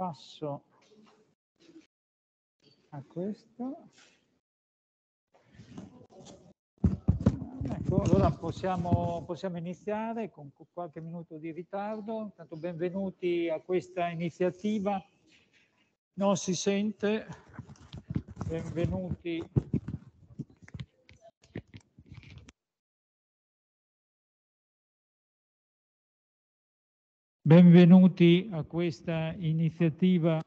passo a questo. Ecco, allora possiamo, possiamo iniziare con qualche minuto di ritardo. Intanto benvenuti a questa iniziativa. Non si sente. Benvenuti Benvenuti a questa iniziativa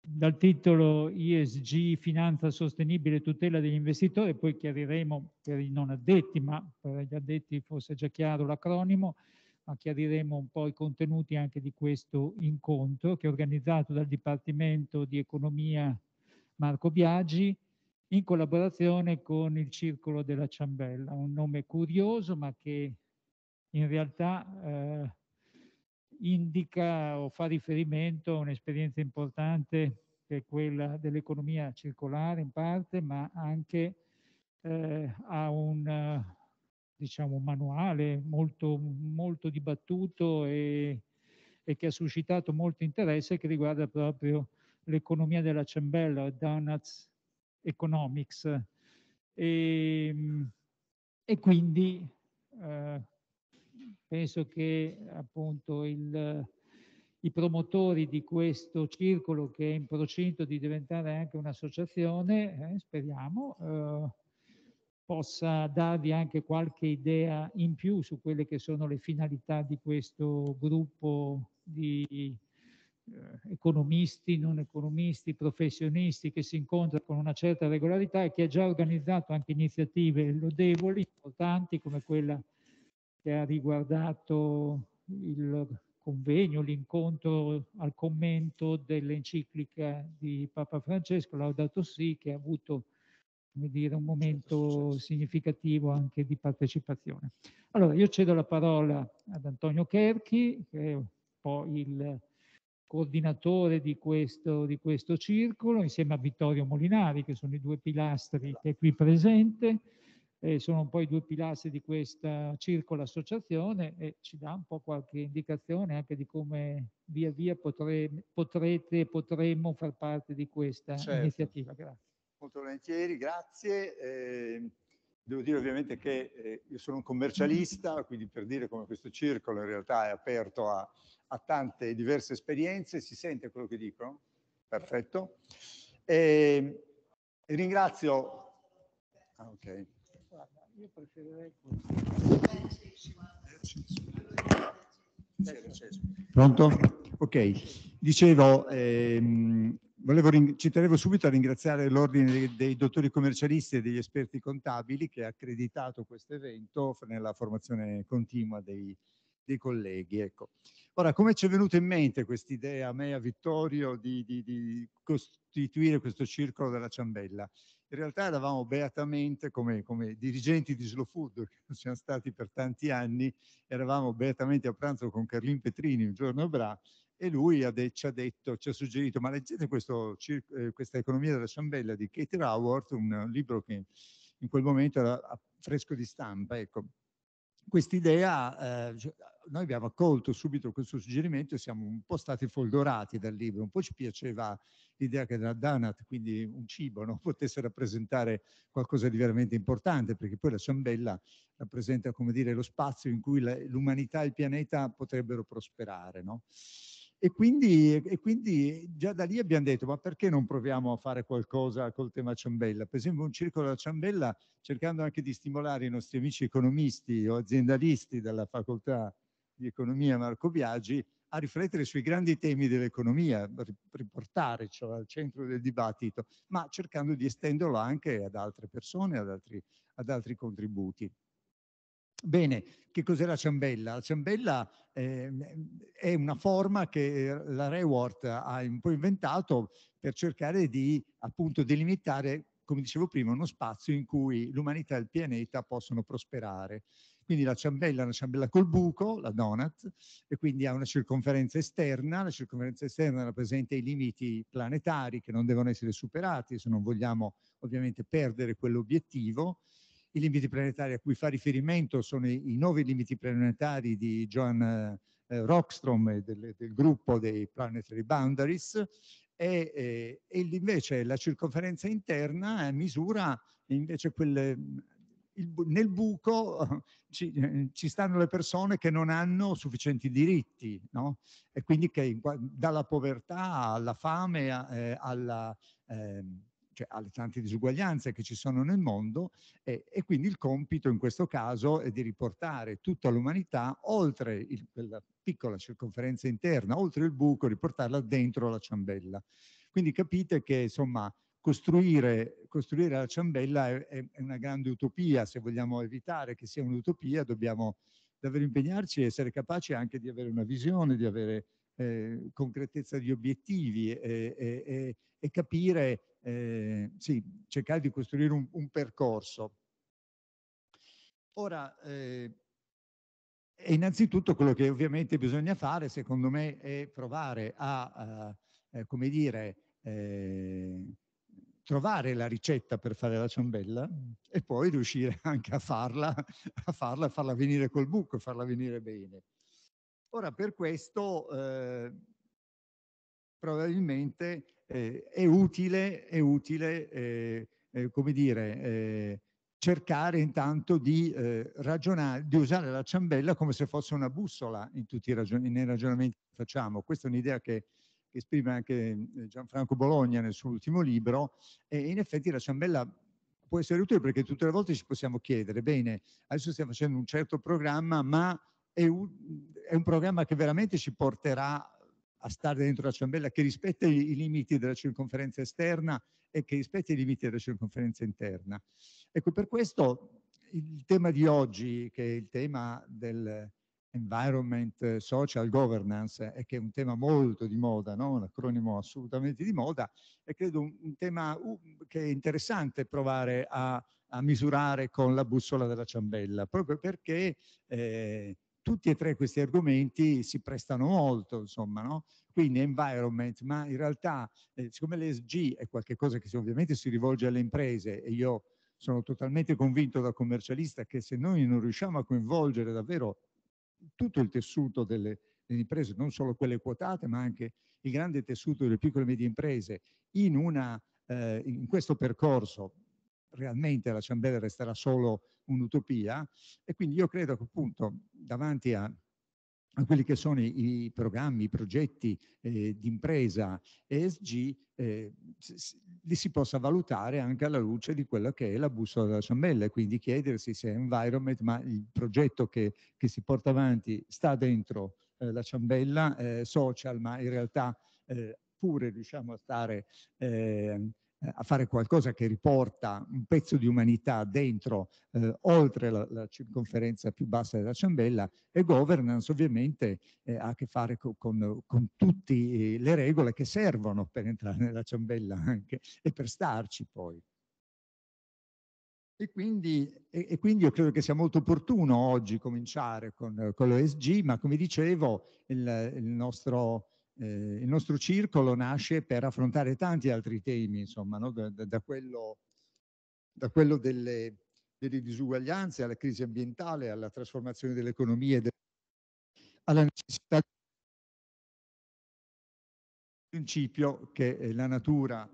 dal titolo ISG Finanza Sostenibile Tutela degli Investitori, poi chiariremo per i non addetti, ma per gli addetti forse è già chiaro l'acronimo, ma chiariremo un po' i contenuti anche di questo incontro che è organizzato dal Dipartimento di Economia Marco Biagi in collaborazione con il Circolo della Ciambella, un nome curioso ma che in realtà eh, indica o fa riferimento a un'esperienza importante che è quella dell'economia circolare in parte, ma anche eh, a un, diciamo, manuale molto, molto dibattuto e, e, che ha suscitato molto interesse che riguarda proprio l'economia della ciambella, Donuts Economics. E, ehm, e quindi eh, Penso che appunto il, i promotori di questo circolo che è in procinto di diventare anche un'associazione, eh, speriamo, eh, possa darvi anche qualche idea in più su quelle che sono le finalità di questo gruppo di eh, economisti, non economisti, professionisti che si incontra con una certa regolarità e che ha già organizzato anche iniziative lodevoli, importanti come quella che ha riguardato il convegno, l'incontro al commento dell'enciclica di Papa Francesco, Laudato Si, che ha avuto dire, un momento certo, significativo anche di partecipazione. Allora, io cedo la parola ad Antonio Kerchi, che è poi il coordinatore di questo, di questo circolo, insieme a Vittorio Molinari, che sono i due pilastri esatto. che è qui presente eh, sono un po' i due pilastri di questa circola associazione e ci dà un po' qualche indicazione anche di come via via potre, potrete e potremmo far parte di questa certo. iniziativa. Grazie. Molto volentieri, grazie. Eh, devo dire ovviamente che eh, io sono un commercialista, quindi per dire come questo circolo in realtà è aperto a, a tante diverse esperienze, si sente quello che dicono? Perfetto. E ehm, ringrazio... Ah, okay. Io preferirei questo. Pronto? Ok, dicevo, ehm, volevo ci tenevo subito a ringraziare l'Ordine dei, dei, dottori commercialisti e degli esperti contabili che ha accreditato questo evento nella formazione continua dei, dei colleghi. Ecco. Ora, come ci è venuta in mente quest'idea a me e a Vittorio di, di, di costituire questo circolo della ciambella? in realtà eravamo beatamente, come, come dirigenti di Slow Food, che non siamo stati per tanti anni, eravamo beatamente a pranzo con Carlin Petrini un giorno a Bra e lui ha de, ci ha detto, ci ha suggerito, ma leggete questo, eh, questa economia della ciambella di Kate Raworth, un libro che in quel momento era fresco di stampa, ecco. Quest'idea, eh, cioè, noi abbiamo accolto subito questo suggerimento e siamo un po' stati folgorati dal libro, un po' ci piaceva l'idea che la Danat, quindi un cibo, no? potesse rappresentare qualcosa di veramente importante, perché poi la ciambella rappresenta come dire, lo spazio in cui l'umanità e il pianeta potrebbero prosperare. No? E quindi, e quindi, già da lì abbiamo detto, ma perché non proviamo a fare qualcosa col tema ciambella? Per esempio un circolo della ciambella, cercando anche di stimolare i nostri amici economisti o aziendalisti della facoltà di economia Marco Biagi, a riflettere sui grandi temi dell'economia, riportare ciò cioè, al centro del dibattito, ma cercando di estenderlo anche ad altre persone, ad altri, ad altri contributi. Bene, che cos'è la ciambella? La ciambella eh, è una forma che eh, la Reward ha un po' inventato per cercare di appunto delimitare, come dicevo prima, uno spazio in cui l'umanità e il pianeta possono prosperare quindi la ciambella è una ciambella col buco, la donut, e quindi ha una circonferenza esterna, la circonferenza esterna rappresenta i limiti planetari che non devono essere superati se non vogliamo ovviamente perdere quell'obiettivo. I limiti planetari a cui fa riferimento sono i, i nove limiti planetari di Johan eh, eh, Rockstrom e del, del, gruppo dei Planetary Boundaries e, eh, e invece la circonferenza interna misura invece quelle il, nel buco ci, eh, ci, stanno le persone che non hanno sufficienti diritti, no? e quindi che dalla povertà alla fame, a, eh, alla, eh, cioè alle tante disuguaglianze che ci sono nel mondo e, e, quindi il compito in questo caso è di riportare tutta l'umanità oltre il, quella piccola circonferenza interna, oltre il buco, riportarla dentro la ciambella. Quindi capite che insomma costruire, costruire la ciambella è, è, una grande utopia, se vogliamo evitare che sia un'utopia dobbiamo davvero impegnarci e essere capaci anche di avere una visione, di avere eh, concretezza di obiettivi e, e, e capire, eh, sì, cercare di costruire un, un percorso. Ora, eh, innanzitutto quello che ovviamente bisogna fare, secondo me, è provare a, a, eh, a come dire, eh, trovare la ricetta per fare la ciambella e poi riuscire anche a farla, a farla, a farla venire col buco, farla venire bene. Ora, per questo eh, probabilmente eh, è utile, è utile eh, eh come dire, eh, cercare intanto di eh, ragionare, di usare la ciambella come se fosse una bussola in tutti i ragion- nei ragionamenti che facciamo. Questa è un'idea che che esprime anche eh, Gianfranco Bologna nel suo ultimo libro, e in effetti la ciambella può essere utile perché tutte le volte ci possiamo chiedere, bene, adesso stiamo facendo un certo programma, ma è un, è un programma che veramente ci porterà a stare dentro la ciambella, che rispetta i, i limiti della circonferenza esterna e che rispetta i limiti della circonferenza interna. Ecco, per questo il tema di oggi, che è il tema del, environment eh, social governance, eh, che è un tema molto di moda, no? un acronimo assolutamente di moda, e credo un, un tema che è interessante provare a, a, misurare con la bussola della ciambella, proprio perché eh, tutti e tre questi argomenti si prestano molto, insomma, no? quindi environment, ma in realtà eh, siccome l'ESG è qualcosa che ovviamente si rivolge alle imprese e io sono totalmente convinto da commercialista che se noi non riusciamo a coinvolgere davvero tutto il tessuto delle, delle imprese, non solo quelle quotate, ma anche il grande tessuto delle piccole e medie imprese, in, una, eh, in questo percorso realmente la ciambella resterà solo un'utopia e quindi io credo che appunto davanti a a quelli che sono i, programmi, i progetti eh, di impresa ESG, eh, li si possa valutare anche alla luce di quella che è la bussola della ciambella e quindi chiedersi se è environment, ma il progetto che, che si porta avanti sta dentro eh, la ciambella eh, social, ma in realtà eh, pure riusciamo a stare eh, eh, a fare qualcosa che riporta un pezzo di umanità dentro, eh, oltre la, la, circonferenza più bassa della ciambella e governance ovviamente eh, ha a che fare co con, con tutte eh, le regole che servono per entrare nella ciambella anche e per starci poi. E quindi, e, quindi, io credo che sia molto opportuno oggi cominciare con, con l'OSG, ma come dicevo il, il nostro eh, il nostro circolo nasce per affrontare tanti altri temi, insomma, no? da, da, quello, da quello delle, delle, disuguaglianze alla crisi ambientale, alla trasformazione dell'economia, de... alla necessità di principio che eh, la natura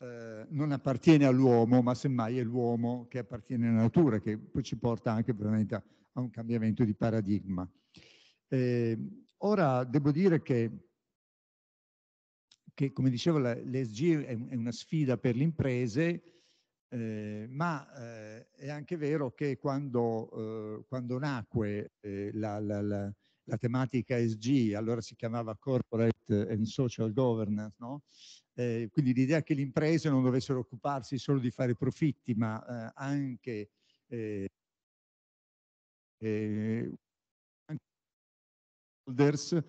eh, non appartiene all'uomo, ma semmai è l'uomo che appartiene alla natura, che poi ci porta anche veramente a, a un cambiamento di paradigma. Eh, ora devo dire che che come dicevo l'ESG è, una sfida per le imprese, eh, ma eh, è anche vero che quando, eh, quando nacque eh, la, la, la, la, tematica ESG, allora si chiamava Corporate and Social Governance, no? Eh, quindi l'idea che le imprese non dovessero occuparsi solo di fare profitti, ma eh, anche, anche holders,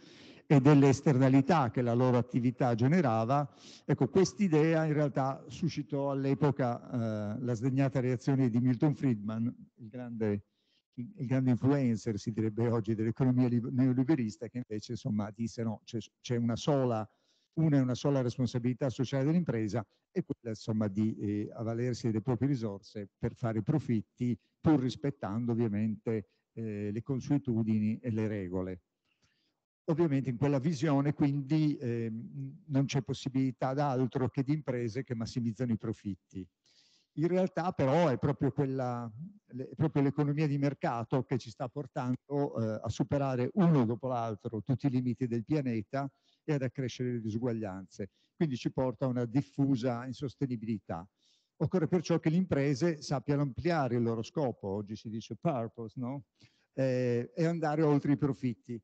e delle esternalità che la loro attività generava, ecco, quest'idea in realtà suscitò all'epoca eh, la sdegnata reazione di Milton Friedman, il grande, il grande influencer, si direbbe oggi, dell'economia neoliberista, che invece insomma disse no, c'è una sola una e una sola responsabilità sociale dell'impresa e quella insomma di eh, avvalersi delle proprie risorse per fare profitti pur rispettando ovviamente eh, le consuetudini e le regole. Ovviamente in quella visione quindi eh, non c'è possibilità d'altro che di imprese che massimizzano i profitti. In realtà però è proprio, l'economia di mercato che ci sta portando eh, a superare uno dopo l'altro tutti i limiti del pianeta e ad accrescere le disuguaglianze. Quindi ci porta a una diffusa insostenibilità. Occorre perciò che le imprese sappiano ampliare il loro scopo, oggi si dice purpose, no? eh, e andare oltre i profitti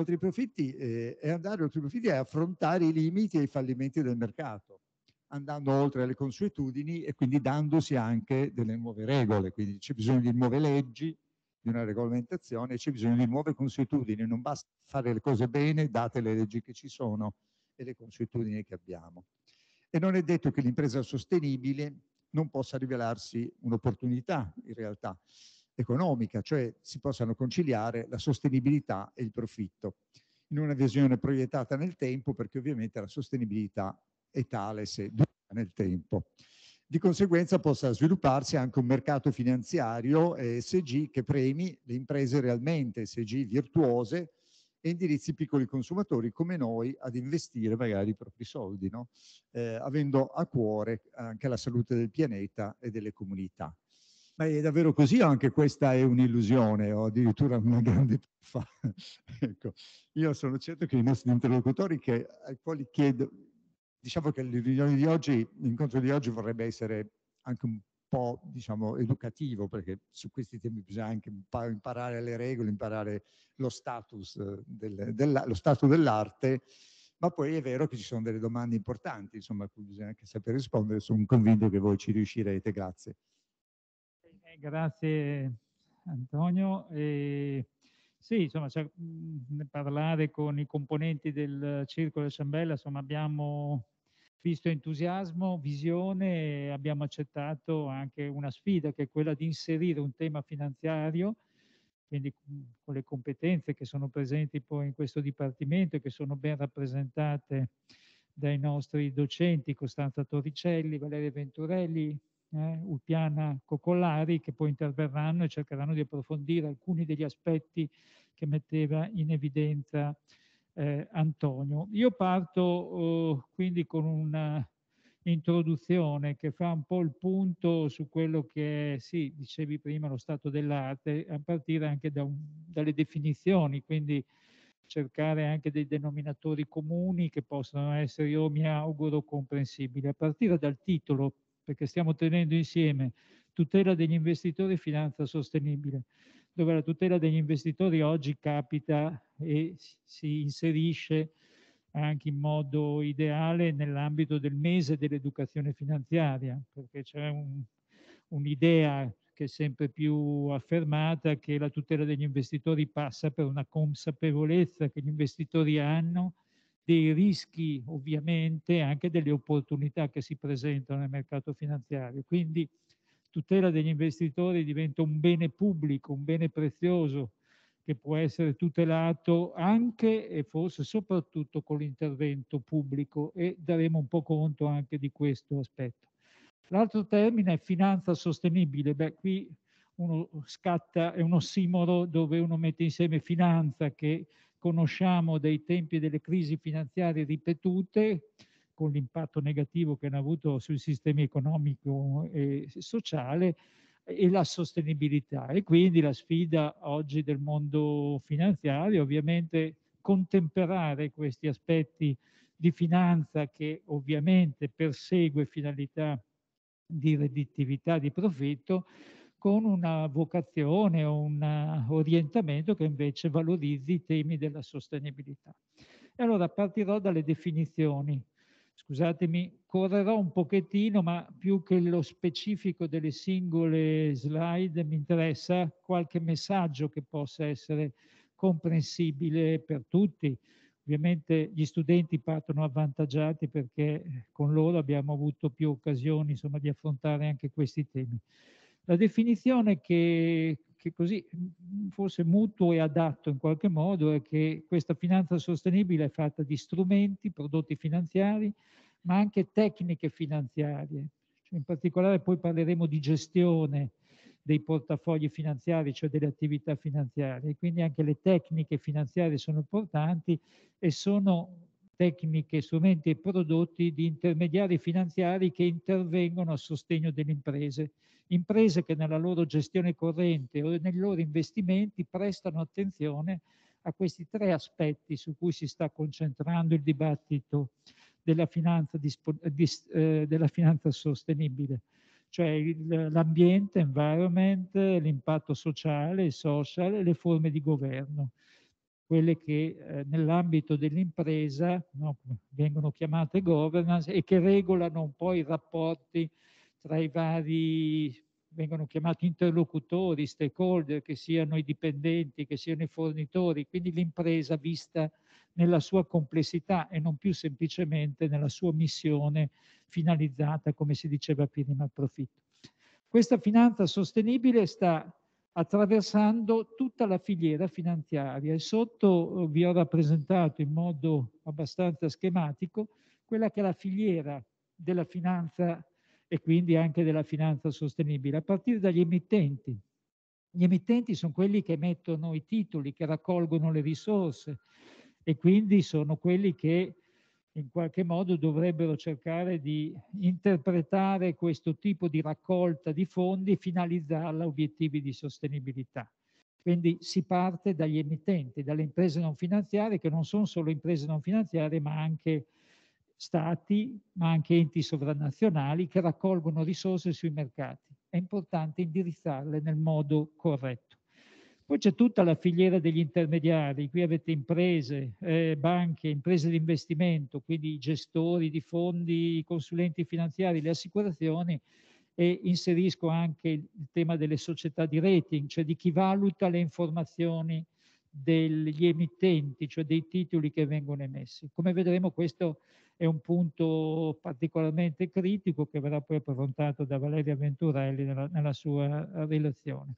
oltre i profitti eh, è andare oltre i profitti è affrontare i limiti e i fallimenti del mercato, andando oltre le consuetudini e quindi dandosi anche delle nuove regole, quindi c'è bisogno di nuove leggi, di una regolamentazione, c'è bisogno di nuove consuetudini, non basta fare le cose bene date le leggi che ci sono e le consuetudini che abbiamo. E non è detto che l'impresa sostenibile non possa rivelarsi un'opportunità in realtà economica, cioè si possano conciliare la sostenibilità e il profitto, in una visione proiettata nel tempo, perché ovviamente la sostenibilità è tale se dura nel tempo. Di conseguenza possa svilupparsi anche un mercato finanziario ESG eh, che premi le imprese realmente ESG virtuose e indirizzi piccoli consumatori come noi ad investire magari i propri soldi, no? eh, avendo a cuore anche la salute del pianeta e delle comunità ma è davvero così o anche questa è un'illusione o addirittura una grande puffa? ecco, io sono certo che i nostri interlocutori che, ai quali chiedo, diciamo che di oggi, l'incontro di oggi vorrebbe essere anche un po' diciamo, educativo perché su questi temi bisogna anche imparare le regole, imparare lo status, eh, del, della, lo status dell'arte ma poi è vero che ci sono delle domande importanti, insomma, a cui bisogna anche sapere rispondere, sono convinto che voi ci riuscirete, grazie grazie Antonio. E sì, insomma, cioè, parlare con i componenti del Circolo di Sambella, insomma, abbiamo visto entusiasmo, visione e abbiamo accettato anche una sfida che è quella di inserire un tema finanziario, quindi con le competenze che sono presenti poi in questo dipartimento e che sono ben rappresentate dai nostri docenti Costanza Torricelli, Valeria Venturelli, eh, Ulpiana Cocollari, che poi interverranno e cercheranno di approfondire alcuni degli aspetti che metteva in evidenza eh, Antonio. Io parto eh, quindi con un'introduzione che fa un po' il punto su quello che, è, sì, dicevi prima, lo stato dell'arte, a partire anche da un, dalle definizioni, quindi cercare anche dei denominatori comuni che possano essere, io mi auguro, comprensibili. A partire dal titolo perché stiamo tenendo insieme tutela degli investitori e finanza sostenibile, dove la tutela degli investitori oggi capita e si inserisce anche in modo ideale nell'ambito del mese dell'educazione finanziaria, perché c'è un, un'idea che è sempre più affermata che la tutela degli investitori passa per una consapevolezza che gli investitori hanno dei rischi ovviamente anche delle opportunità che si presentano nel mercato finanziario. Quindi tutela degli investitori diventa un bene pubblico, un bene prezioso che può essere tutelato anche e forse soprattutto con l'intervento pubblico e daremo un po' conto anche di questo aspetto. L'altro termine è finanza sostenibile. Beh, qui uno scatta, è uno simolo dove uno mette insieme finanza che conosciamo dei tempi delle crisi finanziarie ripetute, con l'impatto negativo che hanno avuto sui sistemi economico e sociale, e la sostenibilità. E quindi la sfida oggi del mondo finanziario, ovviamente contemperare questi aspetti di finanza che ovviamente persegue finalità di redditività, di profitto, con una vocazione o un eh, orientamento che invece valorizzi i temi della sostenibilità. E allora partirò dalle definizioni. Scusatemi, correrò un pochettino, ma più che lo specifico delle singole slide mi interessa qualche messaggio che possa essere comprensibile per tutti. Ovviamente gli studenti partono avvantaggiati perché eh, con loro abbiamo avuto più occasioni insomma, di affrontare anche questi temi. La definizione che, che così mm, mm, forse mutuo e adatto in qualche modo è che questa finanza sostenibile è fatta di strumenti, prodotti finanziari, ma anche tecniche finanziarie. Cioè, in particolare poi parleremo di gestione dei portafogli finanziari, cioè delle attività finanziarie. Quindi anche le tecniche finanziarie sono importanti e sono tecniche, strumenti e prodotti di intermediari finanziari che intervengono a sostegno delle imprese. Imprese che nella loro gestione corrente o nei loro investimenti prestano attenzione a questi tre aspetti su cui si sta concentrando il dibattito della finanza, eh, della finanza sostenibile, cioè l'ambiente, environment, l'impatto sociale, social e le forme di governo quelle che eh, nell'ambito dell'impresa no, vengono chiamate governance e che regolano un po' i rapporti tra i vari, vengono chiamati interlocutori, stakeholder, che siano i dipendenti, che siano i fornitori, quindi l'impresa vista nella sua complessità e non più semplicemente nella sua missione finalizzata, come si diceva prima, al profitto. Questa finanza sostenibile sta attraversando tutta la filiera finanziaria e sotto eh, vi ho rappresentato in modo abbastanza schematico quella che è la filiera della finanza e quindi anche della finanza sostenibile, a partire dagli emittenti. Gli emittenti sono quelli che emettono i titoli, che raccolgono le risorse e quindi sono quelli che in qualche modo dovrebbero cercare di interpretare questo tipo di raccolta di fondi e finalizzarla a obiettivi di sostenibilità. Quindi si parte dagli emittenti, dalle imprese non finanziarie, che non sono solo imprese non finanziarie, ma anche stati, ma anche enti sovranazionali che raccolgono risorse sui mercati. È importante indirizzarle nel modo corretto. Poi c'è tutta la filiera degli intermediari, qui avete imprese, eh, banche, imprese di investimento, quindi gestori di fondi, consulenti finanziari, le assicurazioni e inserisco anche il tema delle società di rating, cioè di chi valuta le informazioni degli emittenti, cioè dei titoli che vengono emessi. Come vedremo questo è un punto particolarmente critico che verrà poi affrontato da Valeria Venturelli nella, nella sua relazione.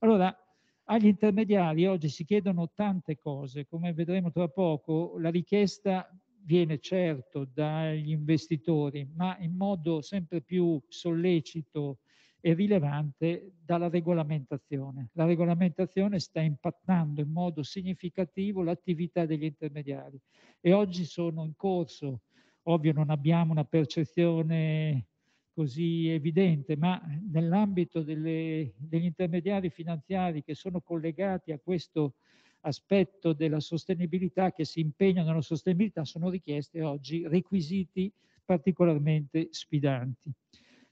Allora, agli intermediari oggi si chiedono tante cose, come vedremo tra poco, la richiesta viene certo dagli investitori, ma in modo sempre più sollecito e rilevante dalla regolamentazione. La regolamentazione sta impattando in modo significativo l'attività degli intermediari e oggi sono in corso, ovvio non abbiamo una percezione così evidente, ma nell'ambito degli intermediari finanziari che sono collegati a questo aspetto della sostenibilità, che si impegnano nella sostenibilità, sono richieste oggi requisiti particolarmente sfidanti.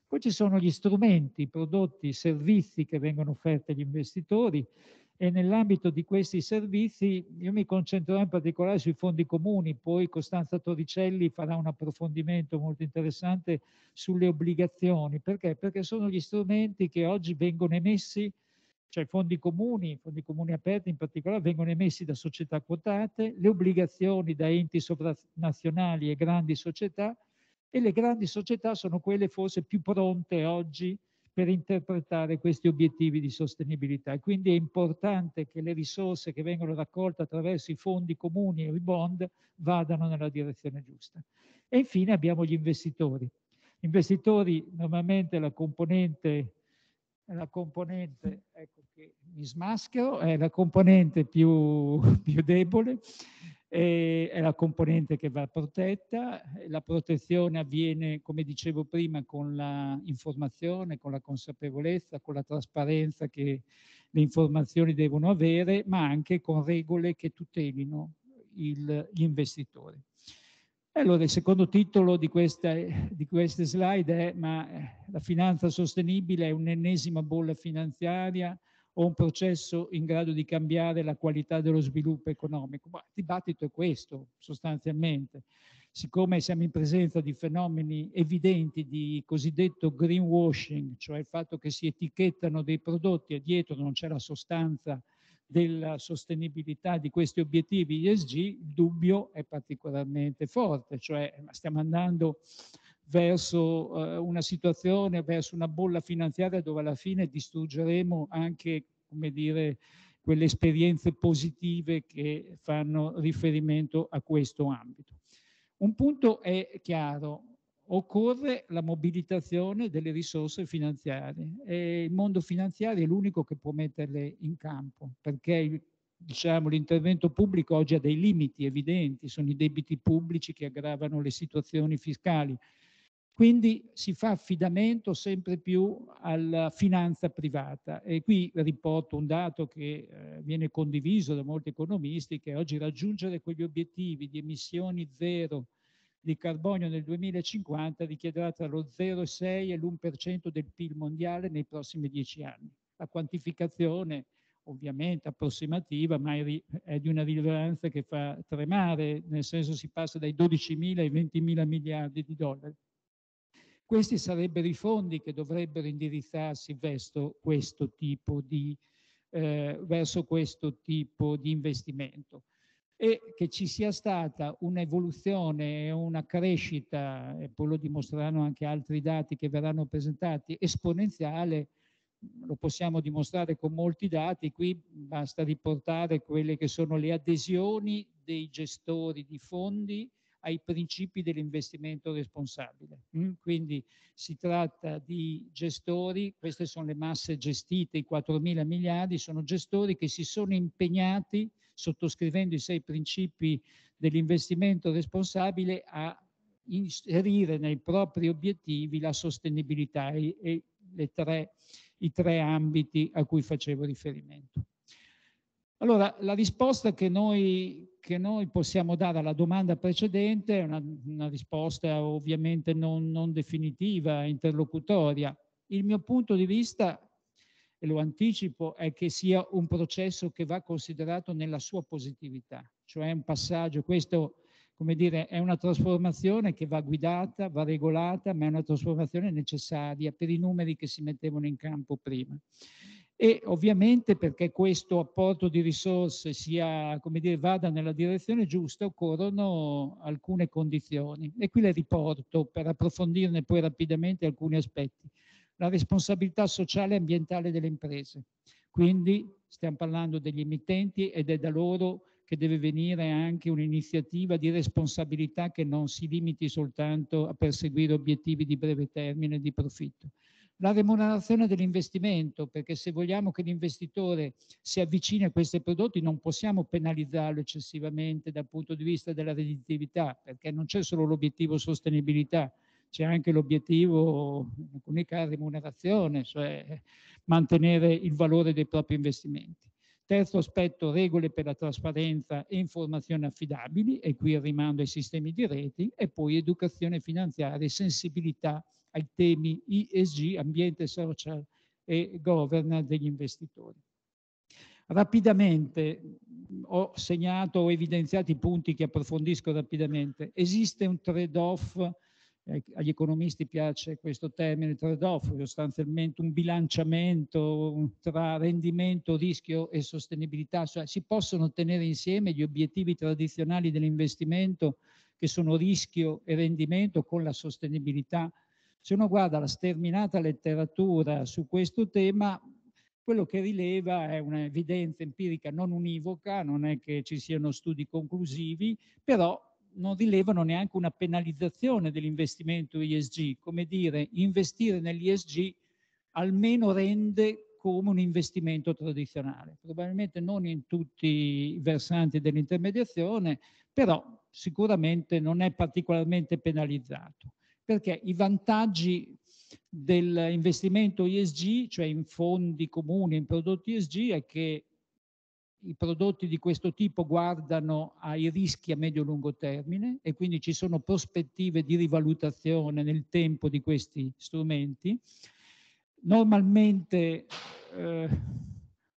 Poi ci sono gli strumenti, i prodotti, i servizi che vengono offerti agli investitori, e nell'ambito di questi servizi io mi concentrerò in particolare sui fondi comuni, poi Costanza Torricelli farà un approfondimento molto interessante sulle obbligazioni. Perché? Perché sono gli strumenti che oggi vengono emessi, cioè fondi comuni, fondi comuni aperti in particolare, vengono emessi da società quotate, le obbligazioni da enti sovranazionali e grandi società e le grandi società sono quelle forse più pronte oggi per interpretare questi obiettivi di sostenibilità. E quindi è importante che le risorse che vengono raccolte attraverso i fondi comuni e i bond vadano nella direzione giusta. E infine abbiamo gli investitori. Gli investitori normalmente la componente, la componente ecco che mi smaschero, è la componente più, più debole eh, è la componente che va protetta, la protezione avviene, come dicevo prima, con l'informazione, con la consapevolezza, con la trasparenza che le informazioni devono avere, ma anche con regole che tutelino il, gli investitori. Allora, il secondo titolo di, questa, di, queste slide è ma la finanza sostenibile è un'ennesima bolla finanziaria o un processo in grado di cambiare la qualità dello sviluppo economico. Ma il dibattito è questo, sostanzialmente. Siccome siamo in presenza di fenomeni evidenti di cosiddetto greenwashing, cioè il fatto che si etichettano dei prodotti e dietro non c'è la sostanza della sostenibilità di questi obiettivi ESG, il dubbio è particolarmente forte, cioè stiamo andando verso eh, una situazione, verso una bolla finanziaria dove alla fine distruggeremo anche, come dire, quelle esperienze positive che fanno riferimento a questo ambito. Un punto è chiaro, occorre la mobilitazione delle risorse finanziarie e il mondo finanziario è l'unico che può metterle in campo perché diciamo, l'intervento pubblico oggi ha dei limiti evidenti, sono i debiti pubblici che aggravano le situazioni fiscali quindi si fa affidamento sempre più alla finanza privata e qui riporto un dato che eh, viene condiviso da molti economisti che oggi raggiungere quegli obiettivi di emissioni zero di carbonio nel 2050 richiederà tra lo 0,6 e l'1% del PIL mondiale nei prossimi dieci anni. La quantificazione ovviamente approssimativa, ma è di una rilevanza che fa tremare, nel senso si passa dai 12.000 ai 20.000 miliardi di dollari. Questi sarebbero i fondi che dovrebbero indirizzarsi verso questo tipo di, eh, verso questo tipo di investimento e che ci sia stata un'evoluzione e una crescita, e poi lo dimostreranno anche altri dati che verranno presentati, esponenziale, lo possiamo dimostrare con molti dati, qui basta riportare quelle che sono le adesioni dei gestori di fondi ai principi dell'investimento responsabile. Mm? Quindi si tratta di gestori, queste sono le masse gestite, i 4 mila miliardi, sono gestori che si sono impegnati, sottoscrivendo i sei principi dell'investimento responsabile, a inserire nei propri obiettivi la sostenibilità e, tre, i tre ambiti a cui facevo riferimento. Allora, la risposta che noi che noi possiamo dare alla domanda precedente è una, una, risposta ovviamente non, non definitiva, interlocutoria. Il mio punto di vista, e lo anticipo, è che sia un processo che va considerato nella sua positività, cioè un passaggio, questo come dire, è una trasformazione che va guidata, va regolata, ma è una trasformazione necessaria per i numeri che si mettevano in campo prima e ovviamente perché questo apporto di risorse sia, come dire, vada nella direzione giusta occorrono alcune condizioni e qui le riporto per approfondirne poi rapidamente alcuni aspetti. La responsabilità sociale e ambientale delle imprese, quindi stiamo parlando degli emittenti ed è da loro che deve venire anche un'iniziativa di responsabilità che non si limiti soltanto a perseguire obiettivi di breve termine di profitto la remunerazione dell'investimento, perché se vogliamo che l'investitore si avvicini a questi prodotti non possiamo penalizzarlo eccessivamente dal punto di vista della redditività, perché non c'è solo l'obiettivo sostenibilità, c'è anche l'obiettivo, in remunerazione, cioè mantenere il valore dei propri investimenti. Terzo aspetto, regole per la trasparenza e informazioni affidabili, e qui rimando ai sistemi di reti, e poi educazione finanziaria e sensibilità ai temi ESG, ambiente, social e governance degli investitori. Rapidamente ho segnato, ho evidenziato i punti che approfondisco rapidamente. Esiste un trade-off, eh, agli economisti piace questo termine trade-off, sostanzialmente un bilanciamento tra rendimento, rischio e sostenibilità, cioè si possono tenere insieme gli obiettivi tradizionali dell'investimento che sono rischio e rendimento con la sostenibilità se uno guarda la sterminata letteratura su questo tema, quello che rileva è un'evidenza empirica non univoca, non è che ci siano studi conclusivi, però non rilevano neanche una penalizzazione dell'investimento ISG, come dire investire nell'ISG almeno rende come un investimento tradizionale, probabilmente non in tutti i versanti dell'intermediazione, però sicuramente non è particolarmente penalizzato perché i vantaggi dell'investimento ESG, cioè in fondi comuni, in prodotti ESG, è che i prodotti di questo tipo guardano ai rischi a medio-lungo e termine e quindi ci sono prospettive di rivalutazione nel tempo di questi strumenti. Normalmente eh,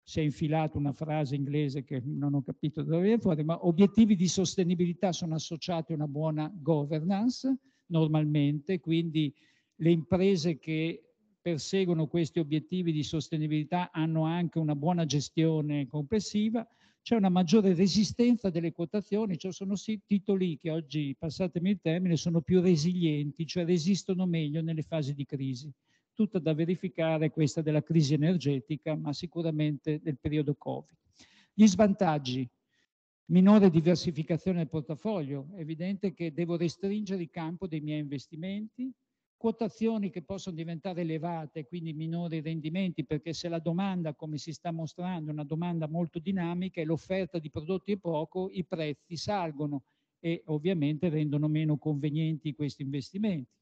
si è infilata una frase inglese che non ho capito da dove viene fuori, ma obiettivi di sostenibilità sono associati a una buona governance, normalmente, quindi le imprese che perseguono questi obiettivi di sostenibilità hanno anche una buona gestione complessiva, c'è una maggiore resistenza delle quotazioni, cioè sono titoli che oggi, passatemi il termine, sono più resilienti, cioè resistono meglio nelle fasi di crisi. Tutta da verificare questa della crisi energetica, ma sicuramente del periodo Covid. Gli svantaggi, Minore diversificazione del portafoglio, è evidente che devo restringere il campo dei miei investimenti, quotazioni che possono diventare elevate, quindi minori rendimenti, perché se la domanda, come si sta mostrando, è una domanda molto dinamica e l'offerta di prodotti è poco, i prezzi salgono e ovviamente rendono meno convenienti questi investimenti.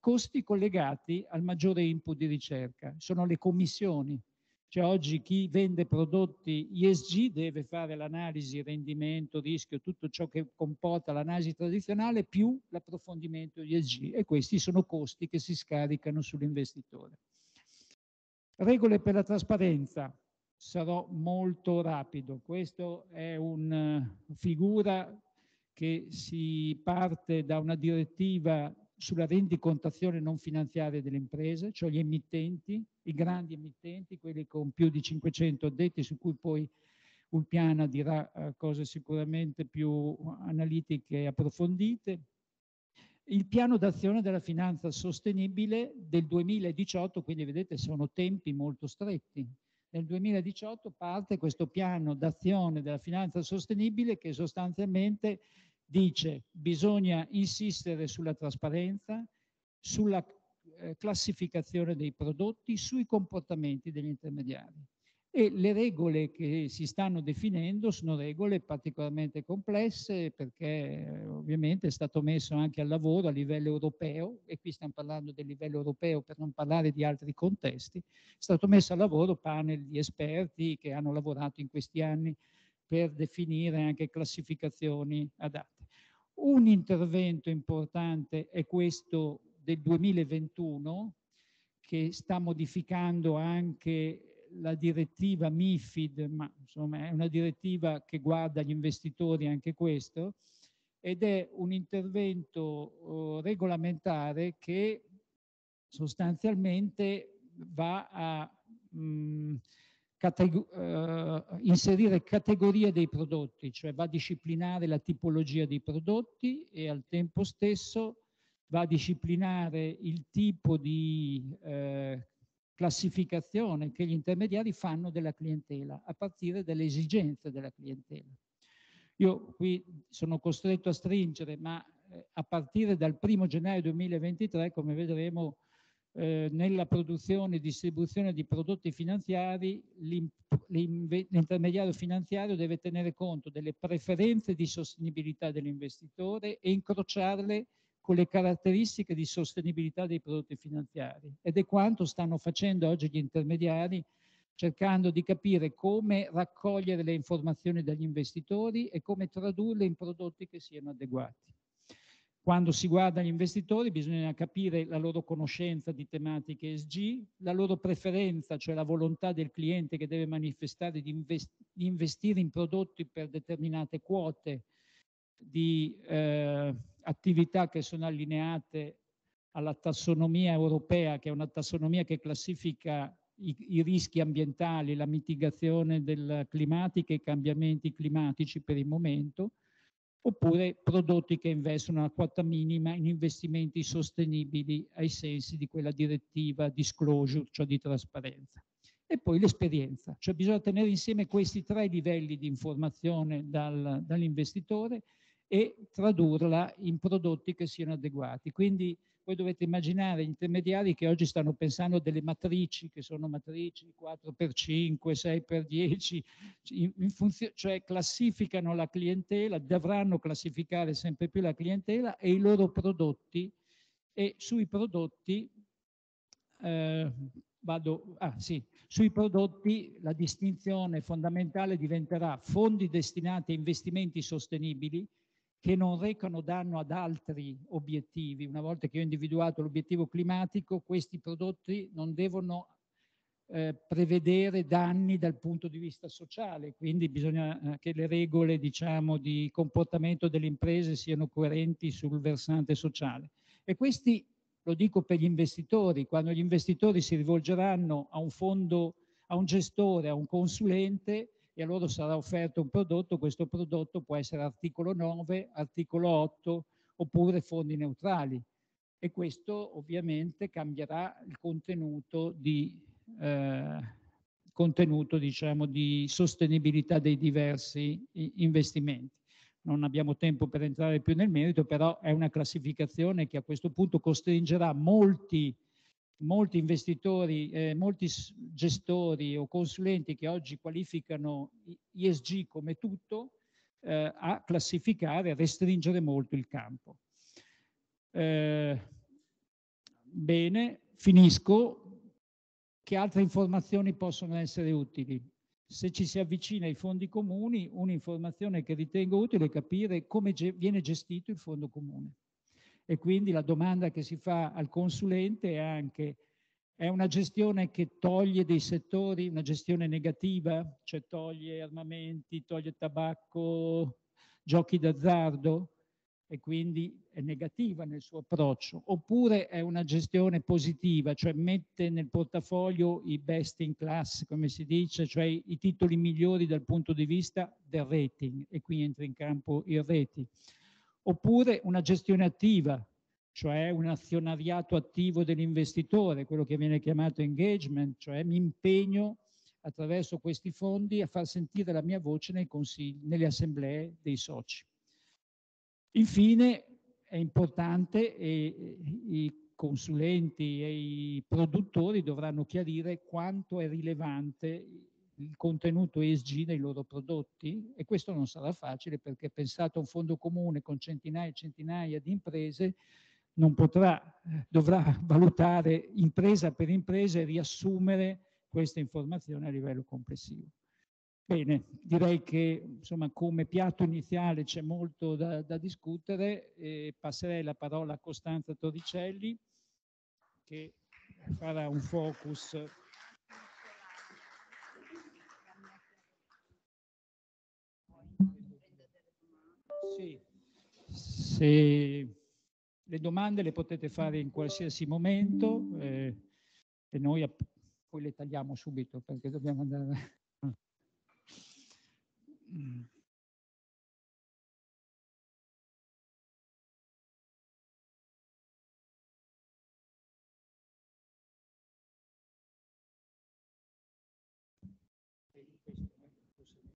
Costi collegati al maggiore input di ricerca, sono le commissioni, cioè oggi chi vende prodotti ISG deve fare l'analisi rendimento, rischio, tutto ciò che comporta l'analisi tradizionale più l'approfondimento ISG e questi sono costi che si scaricano sull'investitore. Regole per la trasparenza. Sarò molto rapido. Questa è una eh, figura che si parte da una direttiva sulla rendicontazione non finanziaria delle imprese, cioè gli emittenti, i grandi emittenti, quelli con più di 500 addetti, su cui poi Ulpiana dirà eh, cose sicuramente più analitiche e approfondite. Il piano d'azione della finanza sostenibile del 2018, quindi vedete sono tempi molto stretti, nel 2018 parte questo piano d'azione della finanza sostenibile che sostanzialmente dice bisogna insistere sulla trasparenza, sulla eh, classificazione dei prodotti, sui comportamenti degli intermediari. E le regole che si stanno definendo sono regole particolarmente complesse perché eh, ovviamente è stato messo anche al lavoro a livello europeo, e qui stiamo parlando del livello europeo per non parlare di altri contesti, è stato messo al lavoro panel di esperti che hanno lavorato in questi anni per definire anche classificazioni adatte. Un intervento importante è questo del 2021 che sta modificando anche la direttiva MIFID, ma insomma è una direttiva che guarda gli investitori anche questo, ed è un intervento eh, regolamentare che sostanzialmente va a mh, mm, categ eh, inserire categorie dei prodotti, cioè va a disciplinare la tipologia dei prodotti e al tempo stesso va a disciplinare il tipo di eh, classificazione che gli intermediari fanno della clientela, a partire dalle esigenze della clientela. Io qui sono costretto a stringere, ma eh, a partire dal 1 gennaio 2023, come vedremo, eh, nella produzione e distribuzione di prodotti finanziari l'intermediario finanziario deve tenere conto delle preferenze di sostenibilità dell'investitore e incrociarle con le caratteristiche di sostenibilità dei prodotti finanziari. Ed è quanto stanno facendo oggi gli intermediari cercando di capire come raccogliere le informazioni dagli investitori e come tradurle in prodotti che siano adeguati. Quando si guarda gli investitori bisogna capire la loro conoscenza di tematiche ESG, la loro preferenza, cioè la volontà del cliente che deve manifestare di, invest di investire in prodotti per determinate quote di eh, attività che sono allineate alla tassonomia europea, che è una tassonomia che classifica i, i rischi ambientali, la mitigazione del climatico e i cambiamenti climatici per il momento oppure prodotti che investono a quota minima in investimenti sostenibili ai sensi di quella direttiva disclosure, cioè di trasparenza. E poi l'esperienza, cioè bisogna tenere insieme questi tre livelli di informazione dal, dall'investitore e tradurla in prodotti che siano adeguati. Quindi voi dovete immaginare intermediari che oggi stanno pensando delle matrici, che sono matrici 4x5, 6x10, cioè in, cioè classificano la clientela, dovranno classificare sempre più la clientela e i loro prodotti e sui prodotti, eh, vado, ah, sì, sui prodotti la distinzione fondamentale diventerà fondi destinati a investimenti sostenibili, che non recano danno ad altri obiettivi. Una volta che ho individuato l'obiettivo climatico, questi prodotti non devono eh, prevedere danni dal punto di vista sociale, quindi bisogna eh, che le regole diciamo, di comportamento delle imprese siano coerenti sul versante sociale. E questi, lo dico per gli investitori, quando gli investitori si rivolgeranno a un fondo, a un gestore, a un consulente, e allora sarà offerto un prodotto, questo prodotto può essere articolo 9, articolo 8 oppure fondi neutrali e questo ovviamente cambierà il contenuto di, eh, contenuto, diciamo, di sostenibilità dei diversi investimenti. Non abbiamo tempo per entrare più nel merito, però è una classificazione che a questo punto costringerà molti molti investitori, eh, molti gestori o consulenti che oggi qualificano ISG come tutto, eh, a classificare, a restringere molto il campo. Eh, bene, finisco. Che altre informazioni possono essere utili? Se ci si avvicina ai fondi comuni, un'informazione che ritengo utile è capire come ge viene gestito il fondo comune e quindi la domanda che si fa al consulente è anche è una gestione che toglie dei settori, una gestione negativa, cioè toglie armamenti, toglie tabacco, giochi d'azzardo e quindi è negativa nel suo approccio, oppure è una gestione positiva, cioè mette nel portafoglio i best in class, come si dice, cioè i titoli migliori dal punto di vista del rating e qui entra in campo il rating oppure una gestione attiva, cioè un azionariato attivo dell'investitore, quello che viene chiamato engagement, cioè mi impegno attraverso questi fondi a far sentire la mia voce nelle assemblee dei soci. Infine è importante e i consulenti e i produttori dovranno chiarire quanto è rilevante il contenuto ESG dei loro prodotti e questo non sarà facile perché pensato a un fondo comune con centinaia e centinaia di imprese non potrà, eh, dovrà valutare impresa per impresa e riassumere queste informazioni a livello complessivo. Bene, direi che insomma, come piatto iniziale c'è molto da, da discutere e passerei la parola a Costanza Torricelli che farà un focus E le domande le potete fare in qualsiasi momento eh, e noi poi le tagliamo subito perché dobbiamo andare.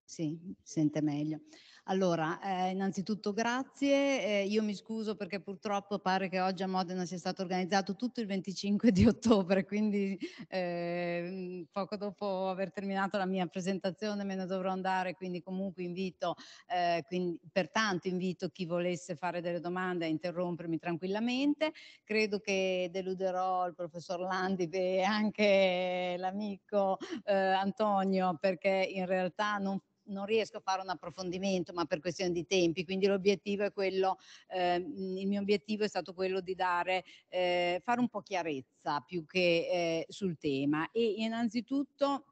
Sì, sente meglio. Allora, eh, innanzitutto grazie, eh, io mi scuso perché purtroppo pare che oggi a Modena sia stato organizzato tutto il 25 di ottobre, quindi eh, poco dopo aver terminato la mia presentazione me ne dovrò andare, quindi comunque invito, eh, quindi, pertanto invito chi volesse fare delle domande a interrompermi tranquillamente, credo che deluderò il professor Landi e anche l'amico eh, Antonio perché in realtà non non riesco a fare un approfondimento, ma per questione di tempi, quindi l'obiettivo è quello, eh, il mio obiettivo è stato quello di dare, eh, fare un po' chiarezza più che eh, sul tema e innanzitutto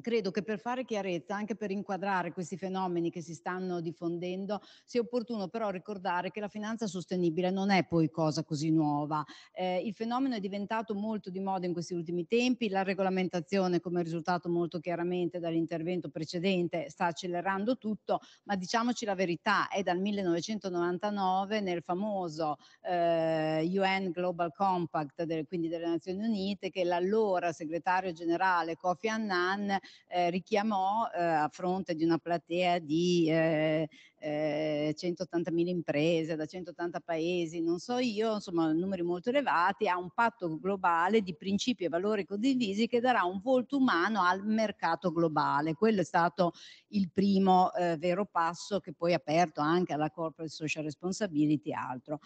Credo che per fare chiarezza, anche per inquadrare questi fenomeni che si stanno diffondendo, sia opportuno però ricordare che la finanza sostenibile non è poi cosa così nuova. Eh, il fenomeno è diventato molto di moda in questi ultimi tempi, la regolamentazione come risultato molto chiaramente dall'intervento precedente sta accelerando tutto, ma diciamoci la verità, è dal 1999 nel famoso eh, UN Global Compact, del, quindi delle Nazioni Unite, che l'allora segretario generale Kofi Annan eh, richiamò eh, a fronte di una platea di eh, 180.000 eh, imprese da 180 paesi, non so io, insomma numeri molto elevati, a un patto globale di principi e valori condivisi che darà un volto umano al mercato globale. Quello è stato il primo eh, vero passo che poi ha aperto anche alla corporate social responsibility e altro.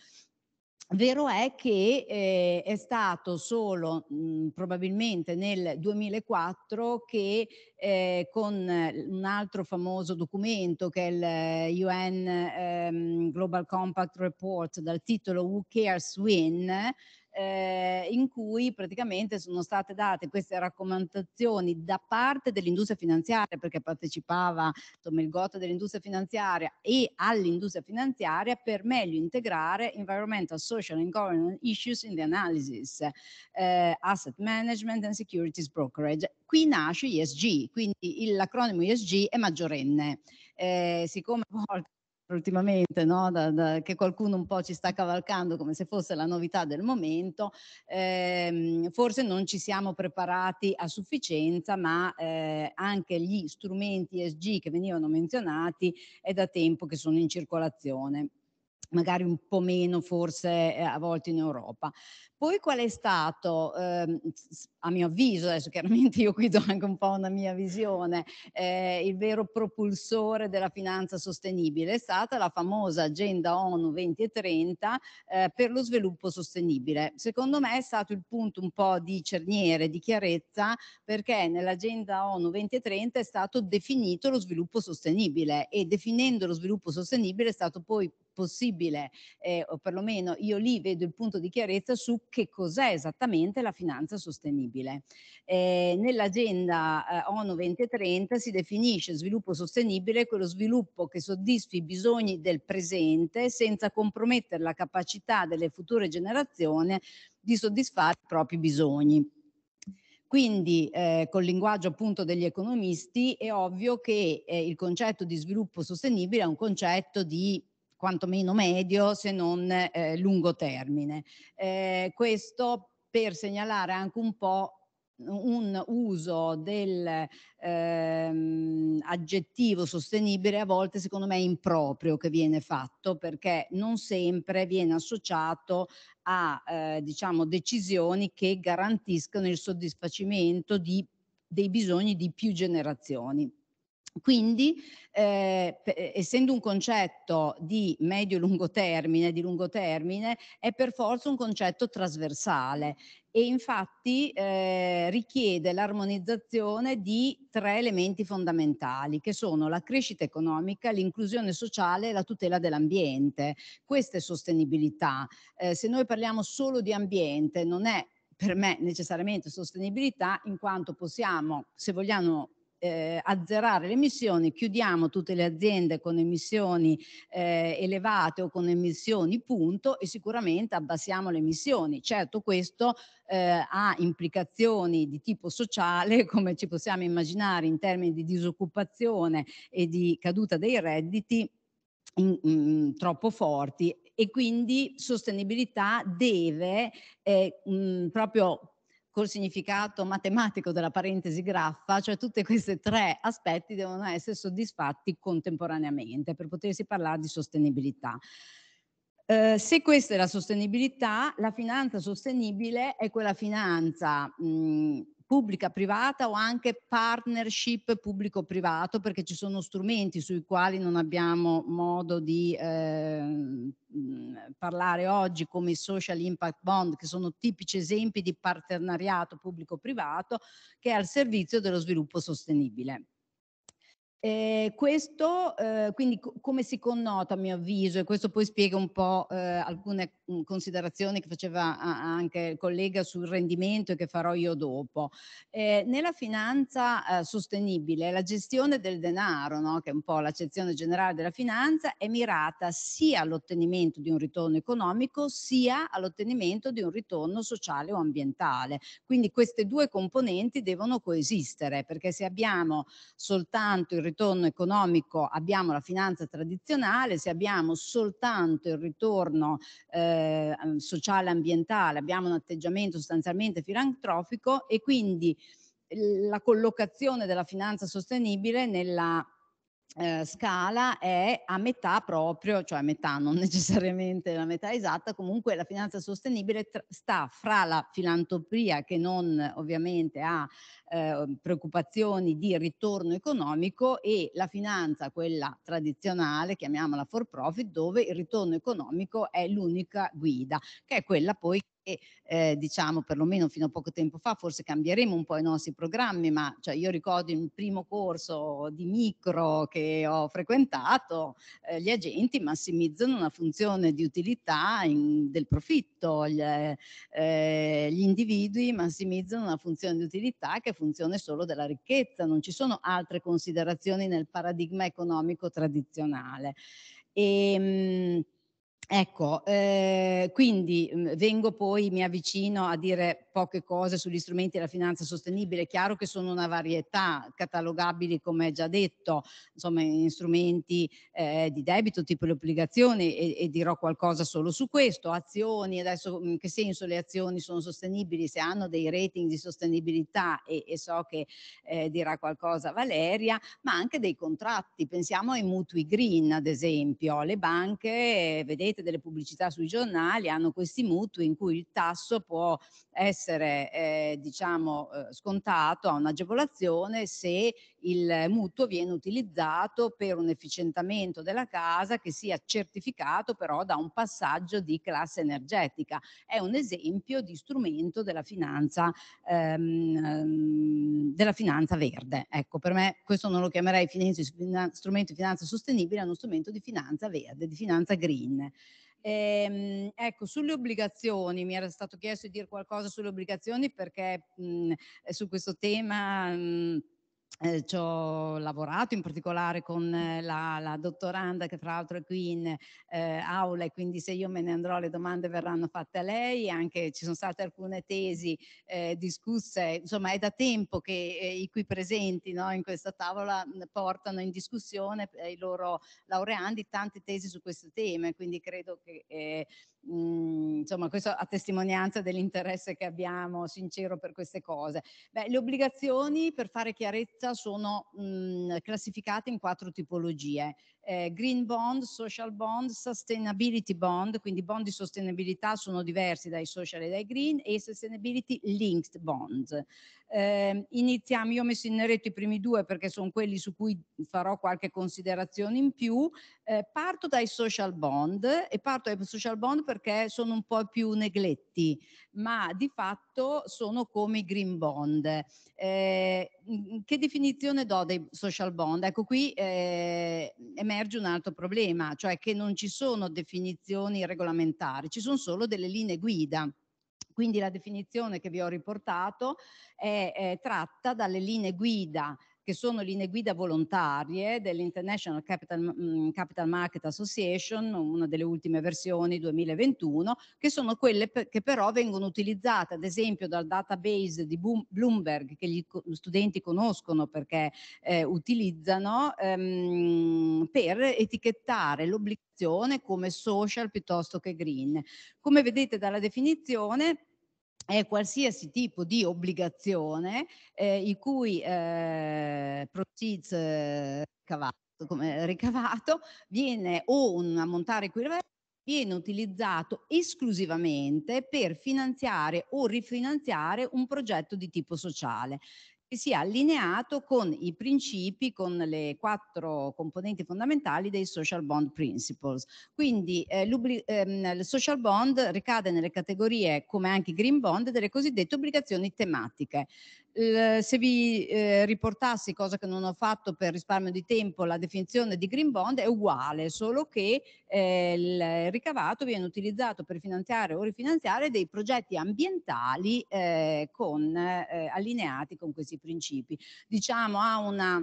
Vero è che eh, è stato solo mh, mm, probabilmente nel 2004 che eh, con un altro famoso documento che è il eh, UN ehm, Global Compact Report dal titolo Who Cares When eh, in cui praticamente sono state date queste raccomandazioni da parte dell'industria finanziaria, perché partecipava insomma, il GOT dell'industria finanziaria e all'industria finanziaria per meglio integrare environmental, social and governance issues in the analysis, eh, asset management and securities brokerage. Qui nasce ESG, quindi l'acronimo ESG è maggiorenne. Eh, siccome a volte ultimamente, no? da, da, che qualcuno un po' ci sta cavalcando come se fosse la novità del momento, ehm, forse non ci siamo preparati a sufficienza, ma eh, anche gli strumenti ESG che venivano menzionati è da tempo che sono in circolazione magari un po' meno forse eh, a volte in Europa. Poi qual è stato, ehm, a mio avviso, adesso chiaramente io qui do anche un po' una mia visione, eh, il vero propulsore della finanza sostenibile è stata la famosa Agenda ONU 2030 eh, per lo sviluppo sostenibile. Secondo me è stato il punto un po' di cerniere, di chiarezza, perché nell'Agenda ONU 2030 è stato definito lo sviluppo sostenibile e definendo lo sviluppo sostenibile è stato poi possibile, eh, o perlomeno io lì vedo il punto di chiarezza su che cos'è esattamente la finanza sostenibile. Eh, nell'agenda eh, ONU 2030 si definisce sviluppo sostenibile quello sviluppo che soddisfi i bisogni del presente senza compromettere la capacità delle future generazioni di soddisfare i propri bisogni. Quindi, eh, col linguaggio appunto degli economisti, è ovvio che eh, il concetto di sviluppo sostenibile è un concetto di quantomeno medio se non eh, lungo termine. Eh, questo per segnalare anche un po' un uso dell'aggettivo ehm, sostenibile a volte secondo me improprio che viene fatto perché non sempre viene associato a eh, diciamo, decisioni che garantiscano il soddisfacimento di, dei bisogni di più generazioni quindi, eh, eh, essendo un concetto di medio-lungo termine, di lungo termine, è per forza un concetto trasversale e infatti eh, richiede l'armonizzazione di tre elementi fondamentali che sono la crescita economica, l'inclusione sociale e la tutela dell'ambiente. Questa è sostenibilità. Eh, se noi parliamo solo di ambiente non è per me necessariamente sostenibilità in quanto possiamo, se vogliamo eh, azzerare le emissioni, chiudiamo tutte le aziende con emissioni eh, elevate o con emissioni punto e sicuramente abbassiamo le emissioni. Certo questo eh, ha implicazioni di tipo sociale, come ci possiamo immaginare in termini di disoccupazione e di caduta dei redditi, in, in, mm, troppo forti e quindi sostenibilità deve eh, mh, mm, proprio col significato matematico della parentesi graffa, cioè tutti questi tre aspetti devono essere soddisfatti contemporaneamente per potersi parlare di sostenibilità. Eh, se questa è la sostenibilità, la finanza sostenibile è quella finanza mh, pubblica, privata o anche partnership pubblico-privato perché ci sono strumenti sui quali non abbiamo modo di eh, parlare oggi come i social impact bond che sono tipici esempi di partenariato pubblico-privato che è al servizio dello sviluppo sostenibile. Eh, questo eh, quindi co- come si connota a mio avviso e questo poi spiega un po' eh, alcune mh, mhmm, considerazioni che faceva a- anche il collega sul rendimento e che farò io dopo. Ehm, nella finanza ehm, sostenibile la gestione del denaro, no? che è un po' l'accezione generale della finanza, è mirata sia all'ottenimento di un ritorno economico sia all'ottenimento di un ritorno sociale o ambientale. Quindi queste due componenti devono coesistere perché se abbiamo soltanto il ritorno economico abbiamo la finanza tradizionale, se abbiamo soltanto il ritorno eh, sociale e ambientale abbiamo un atteggiamento sostanzialmente filantrofico e quindi la collocazione della finanza sostenibile nella eh, scala è a metà proprio, cioè a metà, non necessariamente la metà esatta, comunque la finanza sostenibile sta fra la filantropia che non ovviamente ha eh, preoccupazioni di ritorno economico e la finanza, quella tradizionale, chiamiamola for profit, dove il ritorno economico è l'unica guida, che è quella poi e, eh, diciamo perlomeno fino a poco tempo fa forse cambieremo un po' i nostri programmi, ma cioè, io ricordo in un primo corso di micro che ho frequentato, eh, gli agenti massimizzano una funzione di utilità in, del profitto, gli, eh, gli individui massimizzano una funzione di utilità che funzione solo della ricchezza, non ci sono altre considerazioni nel paradigma economico tradizionale. E, ehm, Ecco, eh, quindi mh, mhmm, vengo poi, mi avvicino a dire poche cose sugli strumenti della finanza sostenibile. È chiaro che sono una varietà, catalogabili come già detto, insomma in strumenti eh, di debito tipo le obbligazioni e, e, dirò qualcosa solo su questo. Azioni, adesso in mhmm, che senso le azioni sono sostenibili se hanno dei rating di sostenibilità e, e so che eh, dirà qualcosa Valeria, ma anche dei contratti. Pensiamo ai mutui green ad esempio, le banche, vedete vedete delle pubblicità sui giornali, hanno questi mutui in cui il tasso può essere eh, diciamo, eh, scontato a un'agevolazione se il mutuo viene utilizzato per un efficientamento della casa che sia certificato però da un passaggio di classe energetica. È un esempio di strumento della finanza, ehm, ehm della finanza verde. Ecco, per me questo non lo chiamerei finanza, strumento di finanza sostenibile, è uno strumento di finanza verde, di finanza green. Ehm, ecco, sulle obbligazioni, mi era stato chiesto di dire qualcosa sulle obbligazioni perché mh, su questo tema... Mh, eh, ci ho lavorato in particolare con eh, la, la, dottoranda che tra l'altro è qui in eh, aula e quindi se io me ne andrò le domande verranno fatte a lei, anche ci sono state alcune tesi eh, discusse, insomma è da tempo che eh, i qui presenti no, in questa tavola portano in discussione i loro laureandi tante tesi su questo tema, e quindi credo che Mhmm, insomma, questo a testimonianza dell'interesse che abbiamo sincero per queste cose. Beh, le obbligazioni, per fare chiarezza, sono mh, mhmm, classificate in quattro tipologie eh, green bond, social bond, sustainability bond, quindi bond di sostenibilità sono diversi dai social e dai green e sustainability linked bond. Eh, iniziamo, io ho messo in neretto i primi due perché sono quelli su cui farò qualche considerazione in più. Eh, parto dai social bond e parto dai social bond perché sono un po' più negletti ma di fatto sono come i green bond. Eh, che definizione do dei social bond? Ecco qui eh, emerge un altro problema, cioè che non ci sono definizioni regolamentari, ci sono solo delle linee guida. Quindi la definizione che vi ho riportato è, è tratta dalle linee guida che sono linee guida volontarie dell'International Capital, mm, Capital, Market Association, una delle ultime versioni 2021, che sono quelle che però vengono utilizzate ad esempio dal database di Bloomberg che gli studenti conoscono perché eh, utilizzano ehm, per etichettare l'obbligazione come social piuttosto che green. Come vedete dalla definizione è qualsiasi tipo di obbligazione eh, i cui eh, proceeds eh, ricavato, viene o un ammontare equivalente viene utilizzato esclusivamente per finanziare o rifinanziare un progetto di tipo sociale che sia allineato con i principi, con le quattro componenti fondamentali dei social bond principles. Quindi eh, ehm, il social bond ricade nelle categorie, come anche i green bond, delle cosiddette obbligazioni tematiche se vi eh, riportassi, cosa che non ho fatto per risparmio di tempo, la definizione di green bond è uguale, solo che eh, il ricavato viene utilizzato per finanziare o rifinanziare dei progetti ambientali eh, con, eh, allineati con questi principi. Diciamo ha una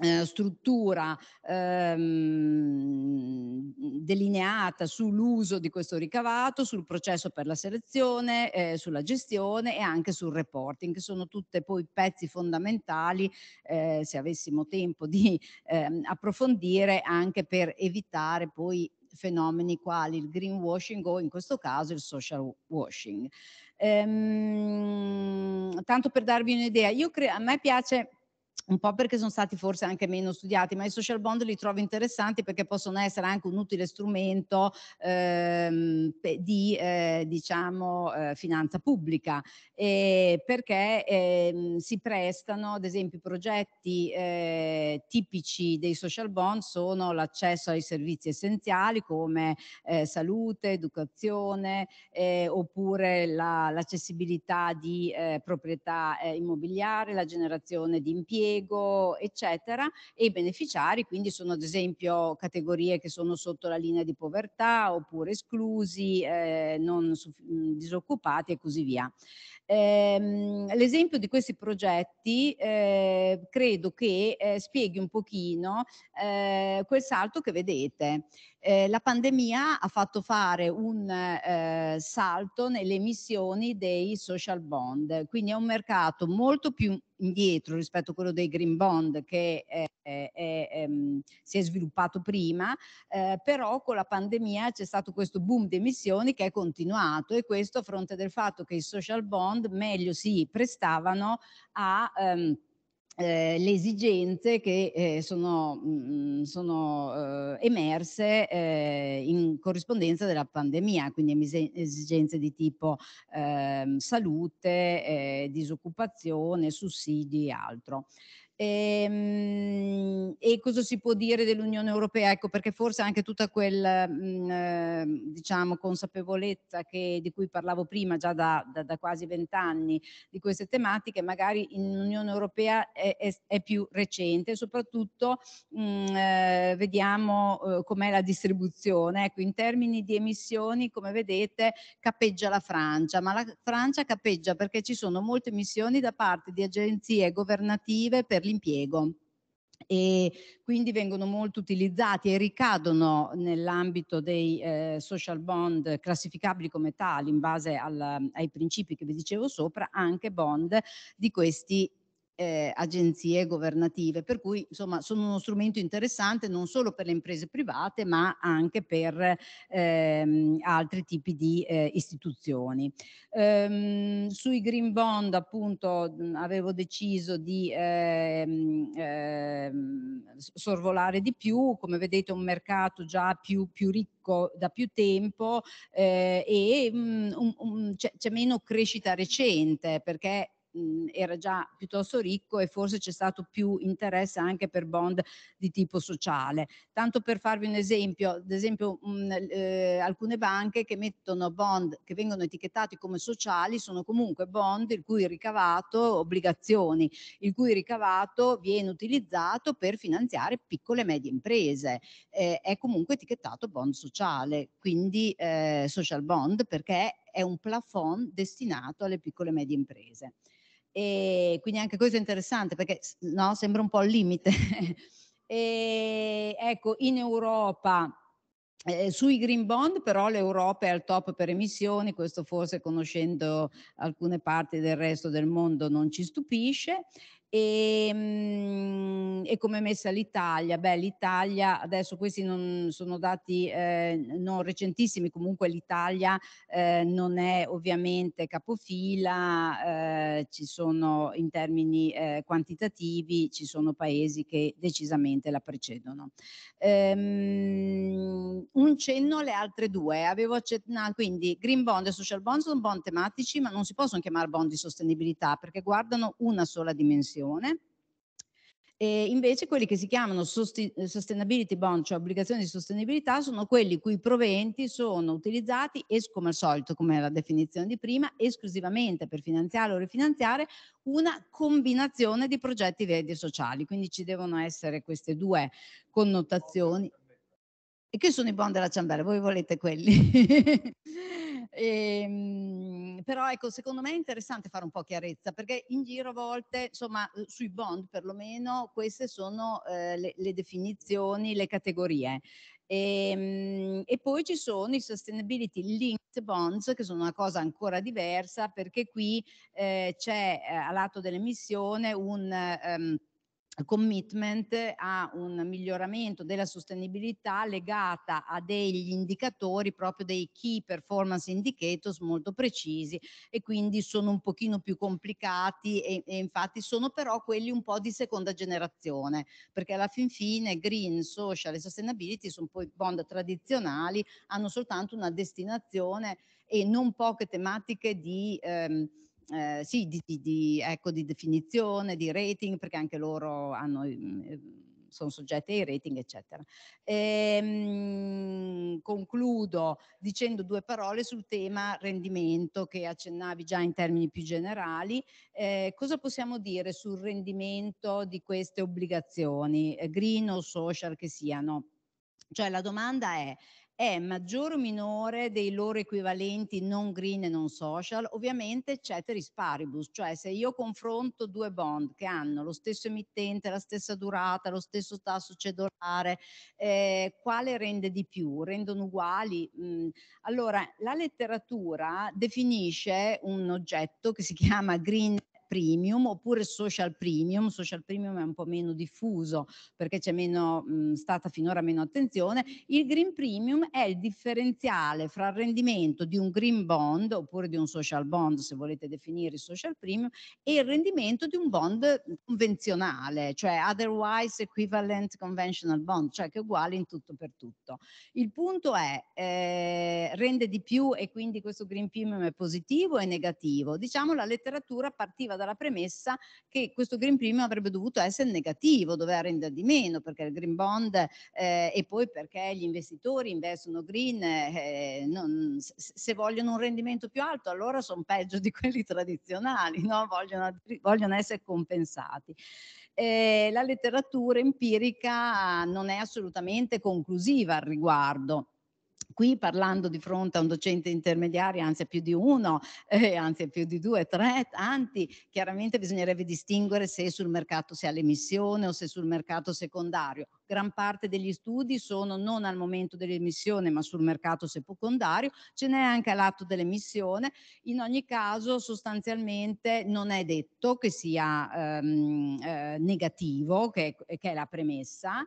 eh, struttura ehm, delineata sull'uso di questo ricavato, sul processo per la selezione, eh, sulla gestione e anche sul reporting, che sono tutte poi pezzi fondamentali, eh, se avessimo tempo di ehm, approfondire, anche per evitare poi fenomeni quali il greenwashing o in questo caso il social washing. Ehm, tanto per darvi un'idea, io cre- a me piace un po' perché sono stati forse anche meno studiati, ma i social bond li trovo interessanti perché possono essere anche un utile strumento ehm, di eh, diciamo, eh, finanza pubblica, e perché ehm, si prestano, ad esempio, progetti eh, tipici dei social bond sono l'accesso ai servizi essenziali come eh, salute, educazione, eh, oppure la, l'accessibilità di proprietà immobiliare, la generazione di impieghi, l'impiego, eccetera, e i beneficiari quindi sono ad esempio categorie che sono sotto la linea di povertà oppure esclusi, eh, non disoccupati e così via. Ehm, l'esempio di questi progetti eh, credo che eh, spieghi un pochino eh, quel salto che vedete. Eh, la pandemia ha fatto fare un eh, salto nelle emissioni dei social bond, quindi è un mercato molto più indietro rispetto a quello dei green bond che eh, eh ehm, si è sviluppato prima, eh, però con la pandemia c'è stato questo boom di emissioni che è continuato e questo a fronte del fatto che i social bond meglio si prestavano a... Ehm, eh, le esigenze che eh, sono, mh, mm, mm, sono eh, emerse eh, in corrispondenza della pandemia, quindi esigenze di tipo ehm, salute, eh, disoccupazione, sussidi e altro. E, ehm, e, cosa si può dire dell'Unione Europea? Ecco perché forse anche tutta quella mm, eh, diciamo, consapevolezza che, di cui parlavo prima, già da, da, da quasi vent'anni, di queste tematiche, magari in Unione Europea è, è, è più recente. Soprattutto mh, mm, eh, vediamo eh, com'è la distribuzione. Ecco, in termini di emissioni, come vedete, capeggia la Francia, ma la Francia capeggia perché ci sono molte emissioni da parte di agenzie governative per per l'impiego e quindi vengono molto utilizzati e ricadono nell'ambito dei eh, social bond classificabili come tali in base al, ai principi che vi dicevo sopra, anche bond di questi eh, agenzie governative, per cui insomma sono uno strumento interessante non solo per le imprese private ma anche per ehm, altri tipi di eh, istituzioni. Ehm, sui green bond appunto mh, avevo deciso di ehm, ehm, sorvolare di più, come vedete un mercato già più, più ricco da più tempo eh, e c'è, c'è meno crescita recente perché mh, mhmm, era già piuttosto ricco e forse c'è stato più interesse anche per bond di tipo sociale. Tanto per farvi un esempio, ad esempio mh, mhmm, eh, alcune banche che mettono bond che vengono etichettati come sociali sono comunque bond il cui ricavato, obbligazioni, il cui ricavato viene utilizzato per finanziare piccole e medie imprese. Eh, è comunque etichettato bond sociale, quindi eh, social bond perché è un plafond destinato alle piccole e medie imprese. E quindi anche questo è interessante perché no, sembra un po' al limite. e, ecco, in Europa eh, sui green bond però l'Europa è al top per emissioni, questo forse conoscendo alcune parti del resto del mondo non ci stupisce. E, ehm, e come è messa l'Italia? Beh, l'Italia, adesso questi non sono dati eh, non recentissimi, comunque l'Italia eh, non è ovviamente capofila, eh, ci sono in termini eh, quantitativi, ci sono paesi che decisamente la precedono. Ehm, un cenno alle altre due, avevo accennato, quindi Green Bond e Social Bond sono bond tematici, ma non si possono chiamare bond di sostenibilità perché guardano una sola dimensione formazione. E invece quelli che si chiamano sustainability bond, cioè obbligazioni di sostenibilità, sono quelli cui i proventi sono utilizzati, come al solito, come la definizione di prima, esclusivamente per finanziare o rifinanziare una combinazione di progetti verdi e sociali. Quindi ci devono essere queste due connotazioni e che sono i bond della ciambella, voi volete quelli. e, ehm, però ecco, secondo me è interessante fare un po' chiarezza, perché in giro a volte, insomma, eh, sui bond perlomeno, queste sono eh, le, le definizioni, le categorie. E, ehm, e, poi ci sono i sustainability linked bonds, che sono una cosa ancora diversa, perché qui eh, c'è eh, a lato dell'emissione un... Um, commitment a un miglioramento della sostenibilità legata a degli indicatori proprio dei key performance indicators molto precisi e quindi sono un pochino più complicati e, e infatti sono però quelli un po' di seconda generazione perché alla fin fine green, social e sustainability sono poi bond tradizionali hanno soltanto una destinazione e non poche tematiche di ehm, eh, sì, di, di, di, ecco, di definizione, di rating, perché anche loro hanno... Mm, eh, sono soggetti ai rating, eccetera. Ehm, concludo dicendo due parole sul tema rendimento che accennavi già in termini più generali. Eh, cosa possiamo dire sul rendimento di queste obbligazioni, eh, green o social che siano? Cioè la domanda è è maggiore o minore dei loro equivalenti non green e non social, ovviamente c'è ceteris paribus, cioè se io confronto due bond che hanno lo stesso emittente, la stessa durata, lo stesso tasso cedolare, eh, quale rende di più? Rendono uguali? Mm. Allora, la letteratura definisce un oggetto che si chiama green premium oppure social premium, social premium è un po' meno diffuso perché c'è meno, mh, mm, stata finora meno attenzione, il green premium è il differenziale fra il rendimento di un green bond oppure di un social bond se volete definire il social premium e il rendimento di un bond convenzionale, cioè otherwise equivalent conventional bond, cioè che è uguale in tutto per tutto. Il punto è eh, rende di più e quindi questo green premium è positivo e negativo. Diciamo la letteratura partiva da dalla premessa che questo green premium avrebbe dovuto essere negativo, doveva rendere di meno perché il green bond eh, e poi perché gli investitori investono green eh, non, se vogliono un rendimento più alto allora sono peggio di quelli tradizionali, no? vogliono, vogliono essere compensati. Eh, la letteratura empirica non è assolutamente conclusiva al riguardo qui parlando di fronte a un docente intermediario, anzi più di uno, eh, anzi più di due, tre, tanti, chiaramente bisognerebbe distinguere se sul mercato si ha l'emissione o se sul mercato secondario. Gran parte degli studi sono non al momento dell'emissione ma sul mercato secondario, ce n'è anche all'atto dell'emissione, in ogni caso sostanzialmente non è detto che sia ehm, eh, negativo, che, che è la premessa,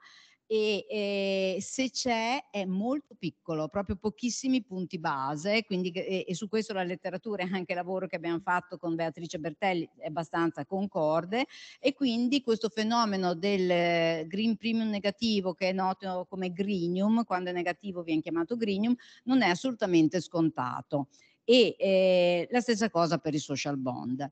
e eh, se c'è è molto piccolo, proprio pochissimi punti base, quindi, e, e, su questo la letteratura e anche il lavoro che abbiamo fatto con Beatrice Bertelli è abbastanza concorde e quindi questo fenomeno del green premium negativo che è noto come greenium, quando è negativo viene chiamato greenium, non è assolutamente scontato e eh, la stessa cosa per i social bond.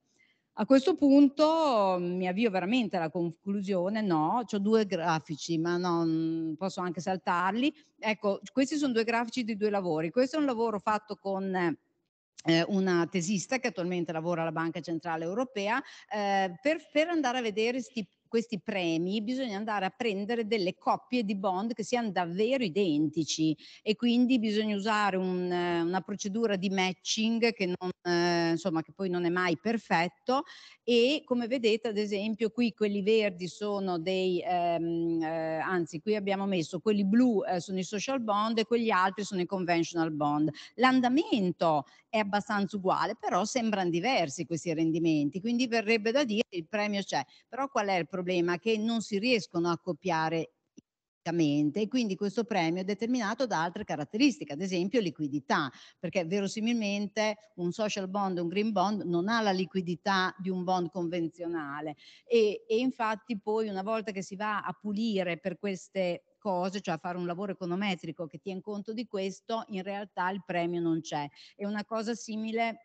A questo punto mm, mi avvio veramente alla conclusione, no, ho due grafici, ma non mm, posso anche saltarli. Ecco, questi sono due grafici di due lavori. Questo è un lavoro fatto con eh, una tesista che attualmente lavora alla Banca Centrale Europea eh, per, per andare a vedere questi questi premi bisogna andare a prendere delle coppie di bond che siano davvero identici e quindi bisogna usare un, eh, una procedura di matching che, non, eh, insomma, che poi non è mai perfetto e come vedete ad esempio qui quelli verdi sono dei, ehm, eh, anzi qui abbiamo messo quelli blu eh, sono i social bond e quegli altri sono i conventional bond. L'andamento è abbastanza uguale però sembrano diversi questi rendimenti quindi verrebbe da dire il premio c'è però qual è il problema? problema che non si riescono a copiare e quindi questo premio è determinato da altre caratteristiche, ad esempio liquidità, perché verosimilmente un social bond, un green bond non ha la liquidità di un bond convenzionale e, e infatti poi una volta che si va a pulire per queste cose, cioè a fare un lavoro econometrico che tiene conto di questo, in realtà il premio non c'è. È una cosa simile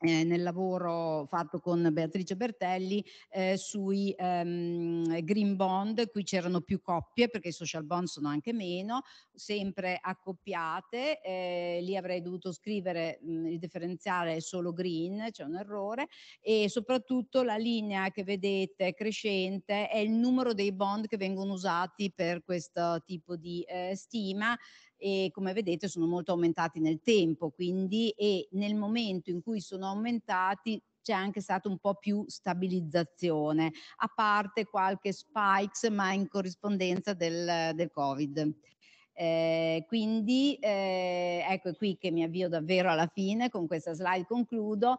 eh, nel lavoro fatto con Beatrice Bertelli eh, sui ehm, green bond, qui c'erano più coppie perché i social bond sono anche meno, sempre accoppiate, eh, lì avrei dovuto scrivere mh, il differenziale solo green, c'è un errore e soprattutto la linea che vedete crescente è il numero dei bond che vengono usati per questo tipo di eh, stima e come vedete sono molto aumentati nel tempo, quindi e nel momento in cui sono aumentati c'è anche stata un po' più stabilizzazione, a parte qualche spikes ma in corrispondenza del, del Covid. Eh, quindi eh, ecco qui che mi avvio davvero alla fine, con questa slide concludo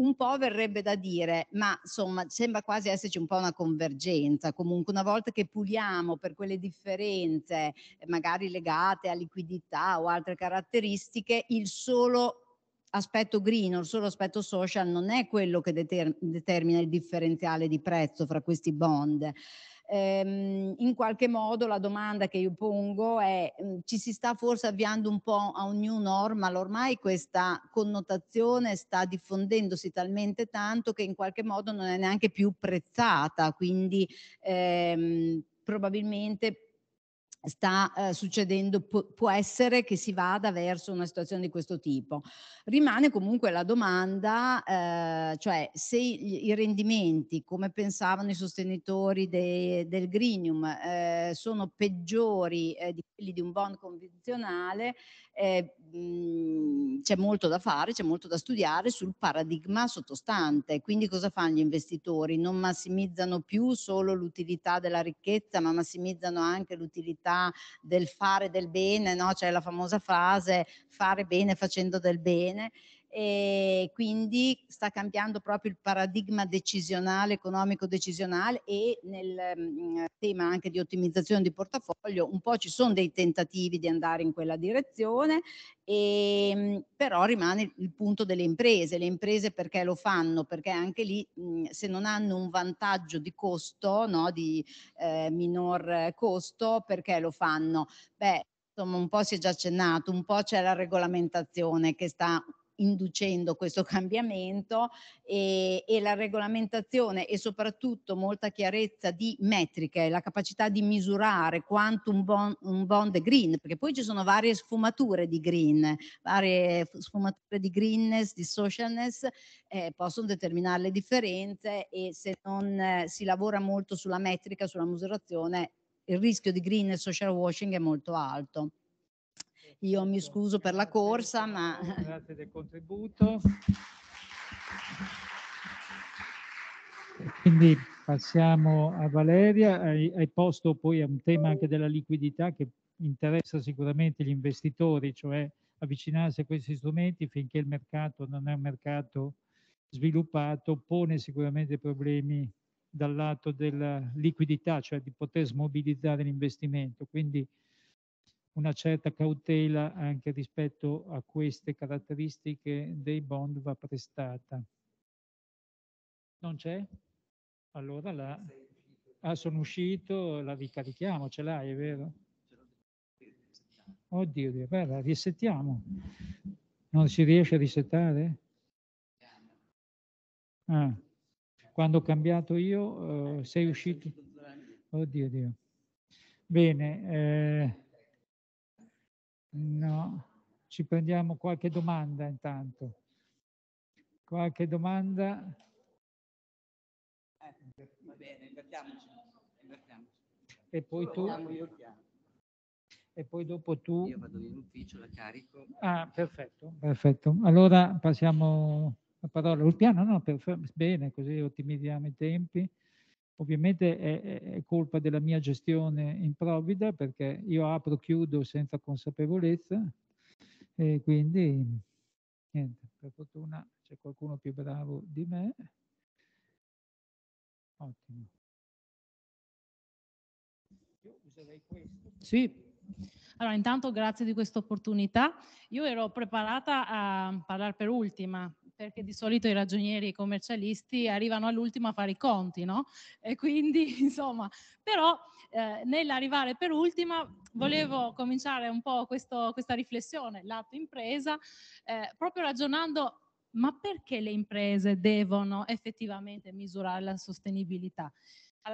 un po' verrebbe da dire, ma insomma sembra quasi esserci un po' una convergenza, comunque una volta che puliamo per quelle differenze eh, magari legate a liquidità o altre caratteristiche, il solo aspetto green o il solo aspetto social non è quello che determina il differenziale di prezzo fra questi bond ehm, in qualche modo la domanda che io pongo è mm, ci si sta forse avviando un po' a un new normal, ormai questa connotazione sta diffondendosi talmente tanto che in qualche modo non è neanche più prezzata, quindi ehm, probabilmente sta eh, succedendo Pu- può essere che si vada verso una situazione di questo tipo. Rimane comunque la domanda, eh, cioè se i, i rendimenti, come pensavano i sostenitori de- del Grinium, eh, sono peggiori eh, di quelli di un bond convenzionale, eh, c'è molto da fare, c'è molto da studiare sul paradigma sottostante. Quindi cosa fanno gli investitori? Non massimizzano più solo l'utilità della ricchezza, ma massimizzano anche l'utilità del fare del bene, no? C'è la famosa frase fare bene facendo del bene e quindi sta cambiando proprio il paradigma decisionale, economico decisionale e nel mm, tema anche di ottimizzazione di portafoglio un po' ci sono dei tentativi di andare in quella direzione, e, ehm, però rimane il punto delle imprese, le imprese perché lo fanno, perché anche lì mm, se non hanno un vantaggio di costo, no, di eh, minor costo, perché lo fanno? Beh, insomma un po' si è già accennato, un po' c'è la regolamentazione che sta inducendo questo cambiamento e, e, la regolamentazione e soprattutto molta chiarezza di metriche, la capacità di misurare quanto un bond, un bond è green, perché poi ci sono varie sfumature di green, varie sfumature di greenness, di socialness, eh, possono determinare le differenze e se non eh, si lavora molto sulla metrica, sulla misurazione, il rischio di green e social washing è molto alto. Io mi scuso per la corsa, ma... Grazie del contributo. Quindi passiamo a Valeria, hai, hai posto poi un tema anche della liquidità che interessa sicuramente gli investitori, cioè avvicinarsi a questi strumenti finché il mercato non è un mercato sviluppato, pone sicuramente problemi dal lato della liquidità, cioè di poter smobilizzare l'investimento. Quindi una certa cautela anche rispetto a queste caratteristiche dei bond va prestata. Non c'è? Allora la... Ah, sono uscito, la ricarichiamo, ce l'hai, è vero? Oddio, guarda, risettiamo. Non si riesce a risettare? Ah, quando ho cambiato io eh, sei eh, uscito? Oddio, Dio. Bene, eh, No, ci prendiamo qualche domanda intanto. Qualche domanda? Eh, va bene, invertiamoci. invertiamoci. E poi tu? E poi dopo tu? Io vado in ufficio, la carico. Ah, perfetto, perfetto. Allora passiamo la parola. Ulpiano, no, per... bene, così ottimizziamo i tempi. Ovviamente è, è colpa della mia gestione improvvida perché io apro, e chiudo senza consapevolezza e quindi niente, per fortuna c'è qualcuno più bravo di me. Ottimo. Io userei questo. Sì. Allora, intanto grazie di questa opportunità. Io ero preparata a parlare per ultima, perché di solito i ragionieri e i commercialisti arrivano all'ultimo a fare i conti, no? E quindi, insomma, però eh, nell'arrivare per ultima volevo cominciare un po' questo, questa riflessione, lato impresa, eh, proprio ragionando ma perché le imprese devono effettivamente misurare la sostenibilità?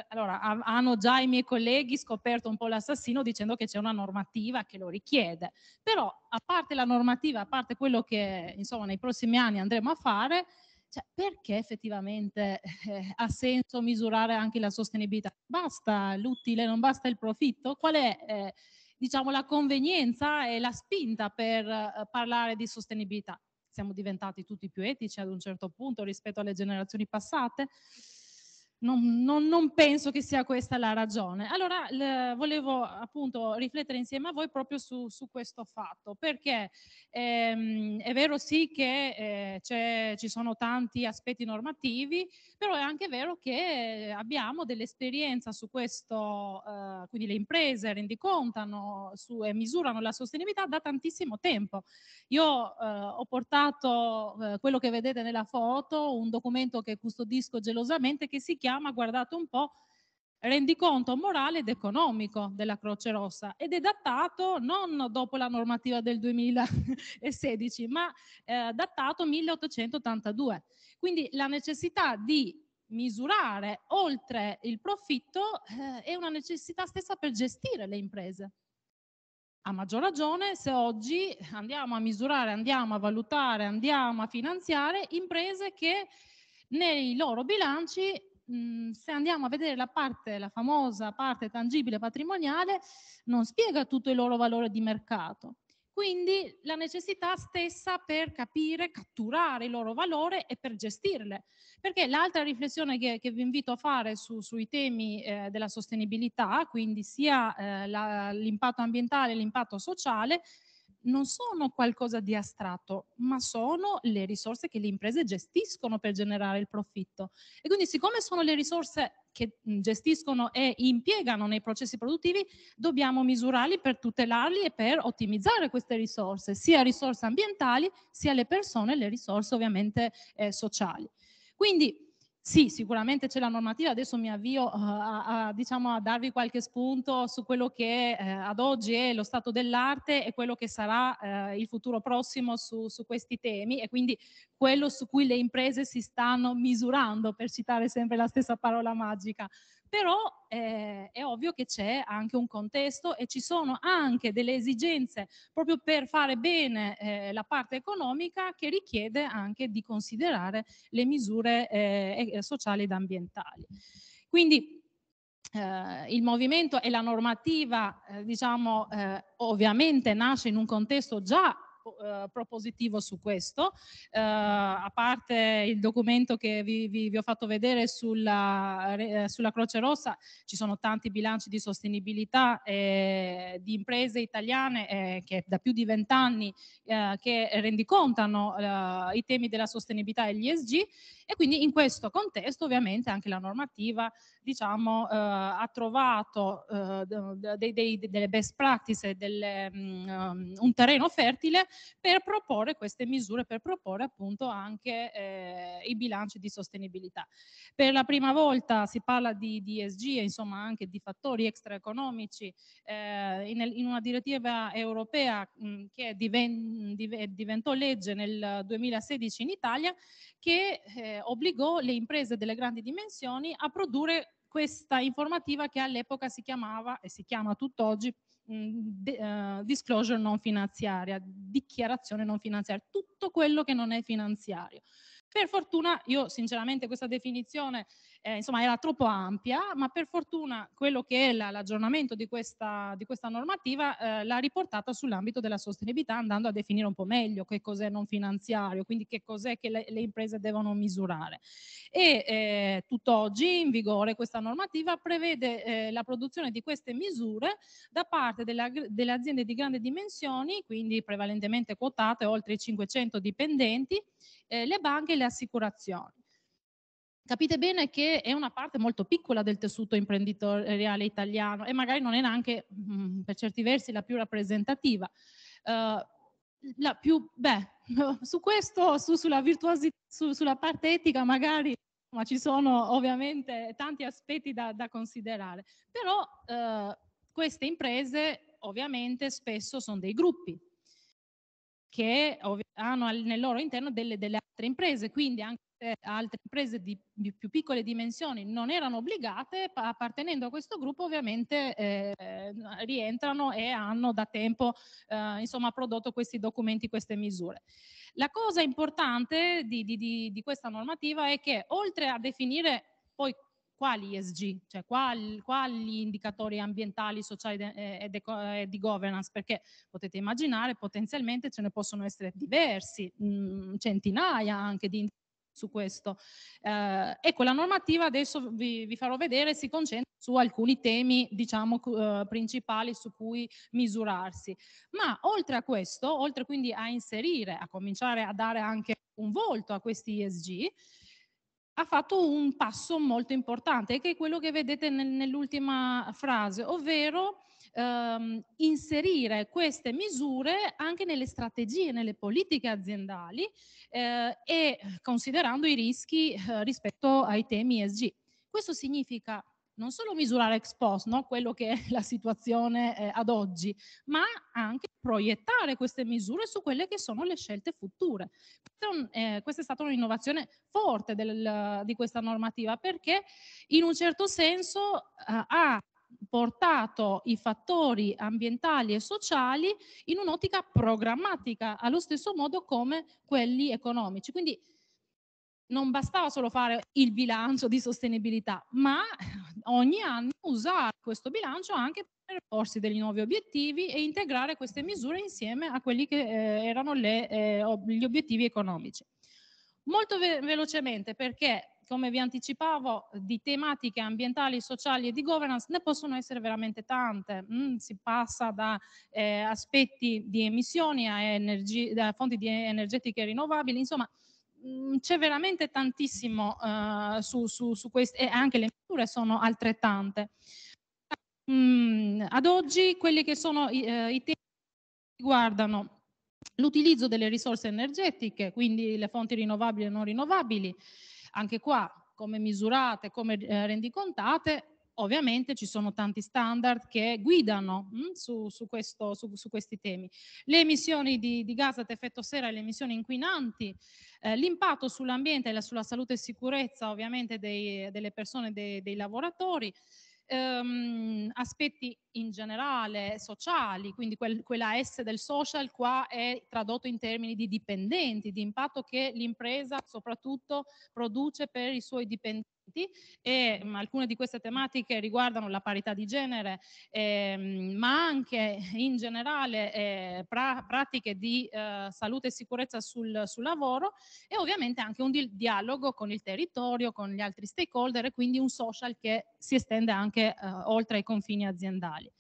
Allora, hanno già i miei colleghi scoperto un po' l'assassino dicendo che c'è una normativa che lo richiede, però a parte la normativa, a parte quello che insomma nei prossimi anni andremo a fare, cioè, perché effettivamente eh, ha senso misurare anche la sostenibilità? Basta l'utile, non basta il profitto? Qual è eh, diciamo, la convenienza e la spinta per eh, parlare di sostenibilità? Siamo diventati tutti più etici ad un certo punto rispetto alle generazioni passate? non, non, non, penso che sia questa la ragione. Allora le, volevo appunto riflettere insieme a voi proprio su, su questo fatto, perché ehm, è vero sì che eh, ci sono tanti aspetti normativi, però è anche vero che abbiamo dell'esperienza su questo, eh, quindi le imprese rendicontano su, e misurano la sostenibilità da tantissimo tempo. Io eh, ho portato eh, quello che vedete nella foto, un documento che custodisco gelosamente che si chiama chiama, guardate un po', rendiconto morale ed economico della Croce Rossa ed è datato non dopo la normativa del 2016 ma eh, datato 1882. Quindi la necessità di misurare oltre il profitto eh, è una necessità stessa per gestire le imprese. A maggior ragione se oggi andiamo a misurare, andiamo a valutare, andiamo a finanziare imprese che nei loro bilanci mh, mm, se andiamo a vedere la parte, la famosa parte tangibile patrimoniale, non spiega tutto il loro valore di mercato. Quindi la necessità stessa per capire, catturare il loro valore e per gestirle. Perché l'altra riflessione che, che, vi invito a fare su, sui temi eh, della sostenibilità, quindi sia eh, l'impatto ambientale e l'impatto sociale, non sono qualcosa di astratto, ma sono le risorse che le imprese gestiscono per generare il profitto. E quindi siccome sono le risorse che gestiscono e impiegano nei processi produttivi, dobbiamo misurarli per tutelarli e per ottimizzare queste risorse, sia risorse ambientali, sia le persone, le risorse ovviamente eh, sociali. Quindi sì, sicuramente c'è la normativa, adesso mi avvio eh, a, a, diciamo, a darvi qualche spunto su quello che eh, ad oggi è lo stato dell'arte e quello che sarà eh, il futuro prossimo su, su, questi temi e quindi quello su cui le imprese si stanno misurando, per citare sempre la stessa parola magica però eh, è ovvio che c'è anche un contesto e ci sono anche delle esigenze proprio per fare bene eh, la parte economica che richiede anche di considerare le misure eh, eh sociali ed ambientali. Quindi eh, il movimento e la normativa, eh, diciamo, eh, ovviamente nasce in un contesto già eh, propositivo su questo, eh, a parte il documento che vi, vi, vi ho fatto vedere sulla, eh, sulla, Croce Rossa, ci sono tanti bilanci di sostenibilità eh, di imprese italiane eh, che da più di vent'anni eh, che rendicontano i temi della sostenibilità e gli ESG e quindi in questo contesto ovviamente anche la normativa diciamo, ha trovato dei, dei, delle best practices, delle, mm, um, un terreno fertile per proporre queste misure, per proporre appunto anche eh, i bilanci di sostenibilità. Per la prima volta si parla di, di ESG e insomma anche di fattori extraeconomici eh, in, in, una direttiva europea mh, che diven, div, diventò legge nel 2016 in Italia che eh, obbligò le imprese delle grandi dimensioni a produrre questa informativa che all'epoca si chiamava e si chiama tutt'oggi mh, mm, eh, disclosure non finanziaria, dichiarazione non finanziaria, tutto quello che non è finanziario. Per fortuna io sinceramente questa definizione eh, insomma era troppo ampia, ma per fortuna quello che è l'aggiornamento di questa, di questa normativa eh, l'ha riportata sull'ambito della sostenibilità andando a definire un po' meglio che cos'è non finanziario, quindi che cos'è che le, le imprese devono misurare. E eh, tutt'oggi in vigore questa normativa prevede eh, la produzione di queste misure da parte della, delle aziende di grandi dimensioni, quindi prevalentemente quotate, oltre i 500 dipendenti, eh, le banche e le assicurazioni capite bene che è una parte molto piccola del tessuto imprenditoriale italiano e magari non è neanche mm, per certi versi la più rappresentativa. Uh, la più, beh, su questo, su, sulla virtuosità, su, sulla parte etica magari ma ci sono ovviamente tanti aspetti da, da considerare, però eh, queste imprese ovviamente spesso sono dei gruppi che hanno nel loro interno delle, delle altre imprese, quindi anche eh, altre imprese di, di, più piccole dimensioni non erano obbligate, appartenendo a questo gruppo ovviamente eh, rientrano e hanno da tempo eh, insomma, prodotto questi documenti, queste misure. La cosa importante di, di, di questa normativa è che oltre a definire poi quali ESG, cioè quali, quali, indicatori ambientali, sociali eh, e eh, di governance, perché potete immaginare potenzialmente ce ne possono essere diversi, mh, mm, centinaia anche di indicatori su questo. Eh, ecco, la normativa adesso vi, vi, farò vedere si concentra su alcuni temi, diciamo, eh, principali su cui misurarsi. Ma oltre a questo, oltre quindi a inserire, a cominciare a dare anche un volto a questi ESG, ha fatto un passo molto importante, che è quello che vedete nel, nell'ultima frase, ovvero ehm, inserire queste misure anche nelle strategie, nelle politiche aziendali eh, e considerando i rischi eh, rispetto ai temi ESG. Questo significa non solo misurare ex post, no? quello che è la situazione eh, ad oggi, ma anche proiettare queste misure su quelle che sono le scelte future. Un, eh, questa è stata un'innovazione forte del, di questa normativa perché in un certo senso eh, ha portato i fattori ambientali e sociali in un'ottica programmatica, allo stesso modo come quelli economici. Quindi non bastava solo fare il bilancio di sostenibilità, ma ogni anno usare questo bilancio anche per porsi degli nuovi obiettivi e integrare queste misure insieme a quelli che eh, erano le, eh, gli obiettivi economici. Molto ve- velocemente perché come vi anticipavo, di tematiche ambientali, sociali e di governance ne possono essere veramente tante. Mm, si passa da eh, aspetti di emissioni a, energi- a fonti energetiche rinnovabili, insomma mm, c'è veramente tantissimo eh, su, su, su questo e anche le misure sono altrettante. Mm, ad oggi quelli che sono eh, i temi riguardano l'utilizzo delle risorse energetiche, quindi le fonti rinnovabili e non rinnovabili, anche qua, come misurate, come eh, rendicontate, ovviamente ci sono tanti standard che guidano mh, mm, su, su, questo, su, su, questi temi. Le emissioni di, di gas ad effetto sera e le emissioni inquinanti, eh, l'impatto sull'ambiente e sulla salute e sicurezza ovviamente dei, delle persone, dei, dei lavoratori, ehm, aspetti in generale sociali, quindi quel, quella S del social qua è tradotto in termini di dipendenti, di impatto che l'impresa soprattutto produce per i suoi dipendenti e mh, mm, alcune di queste tematiche riguardano la parità di genere, ehm, ma anche in generale eh, pra pratiche di eh, salute e sicurezza sul, sul, lavoro e ovviamente anche un di dialogo con il territorio, con gli altri stakeholder e quindi un social che si estende anche eh, oltre ai confini aziendali.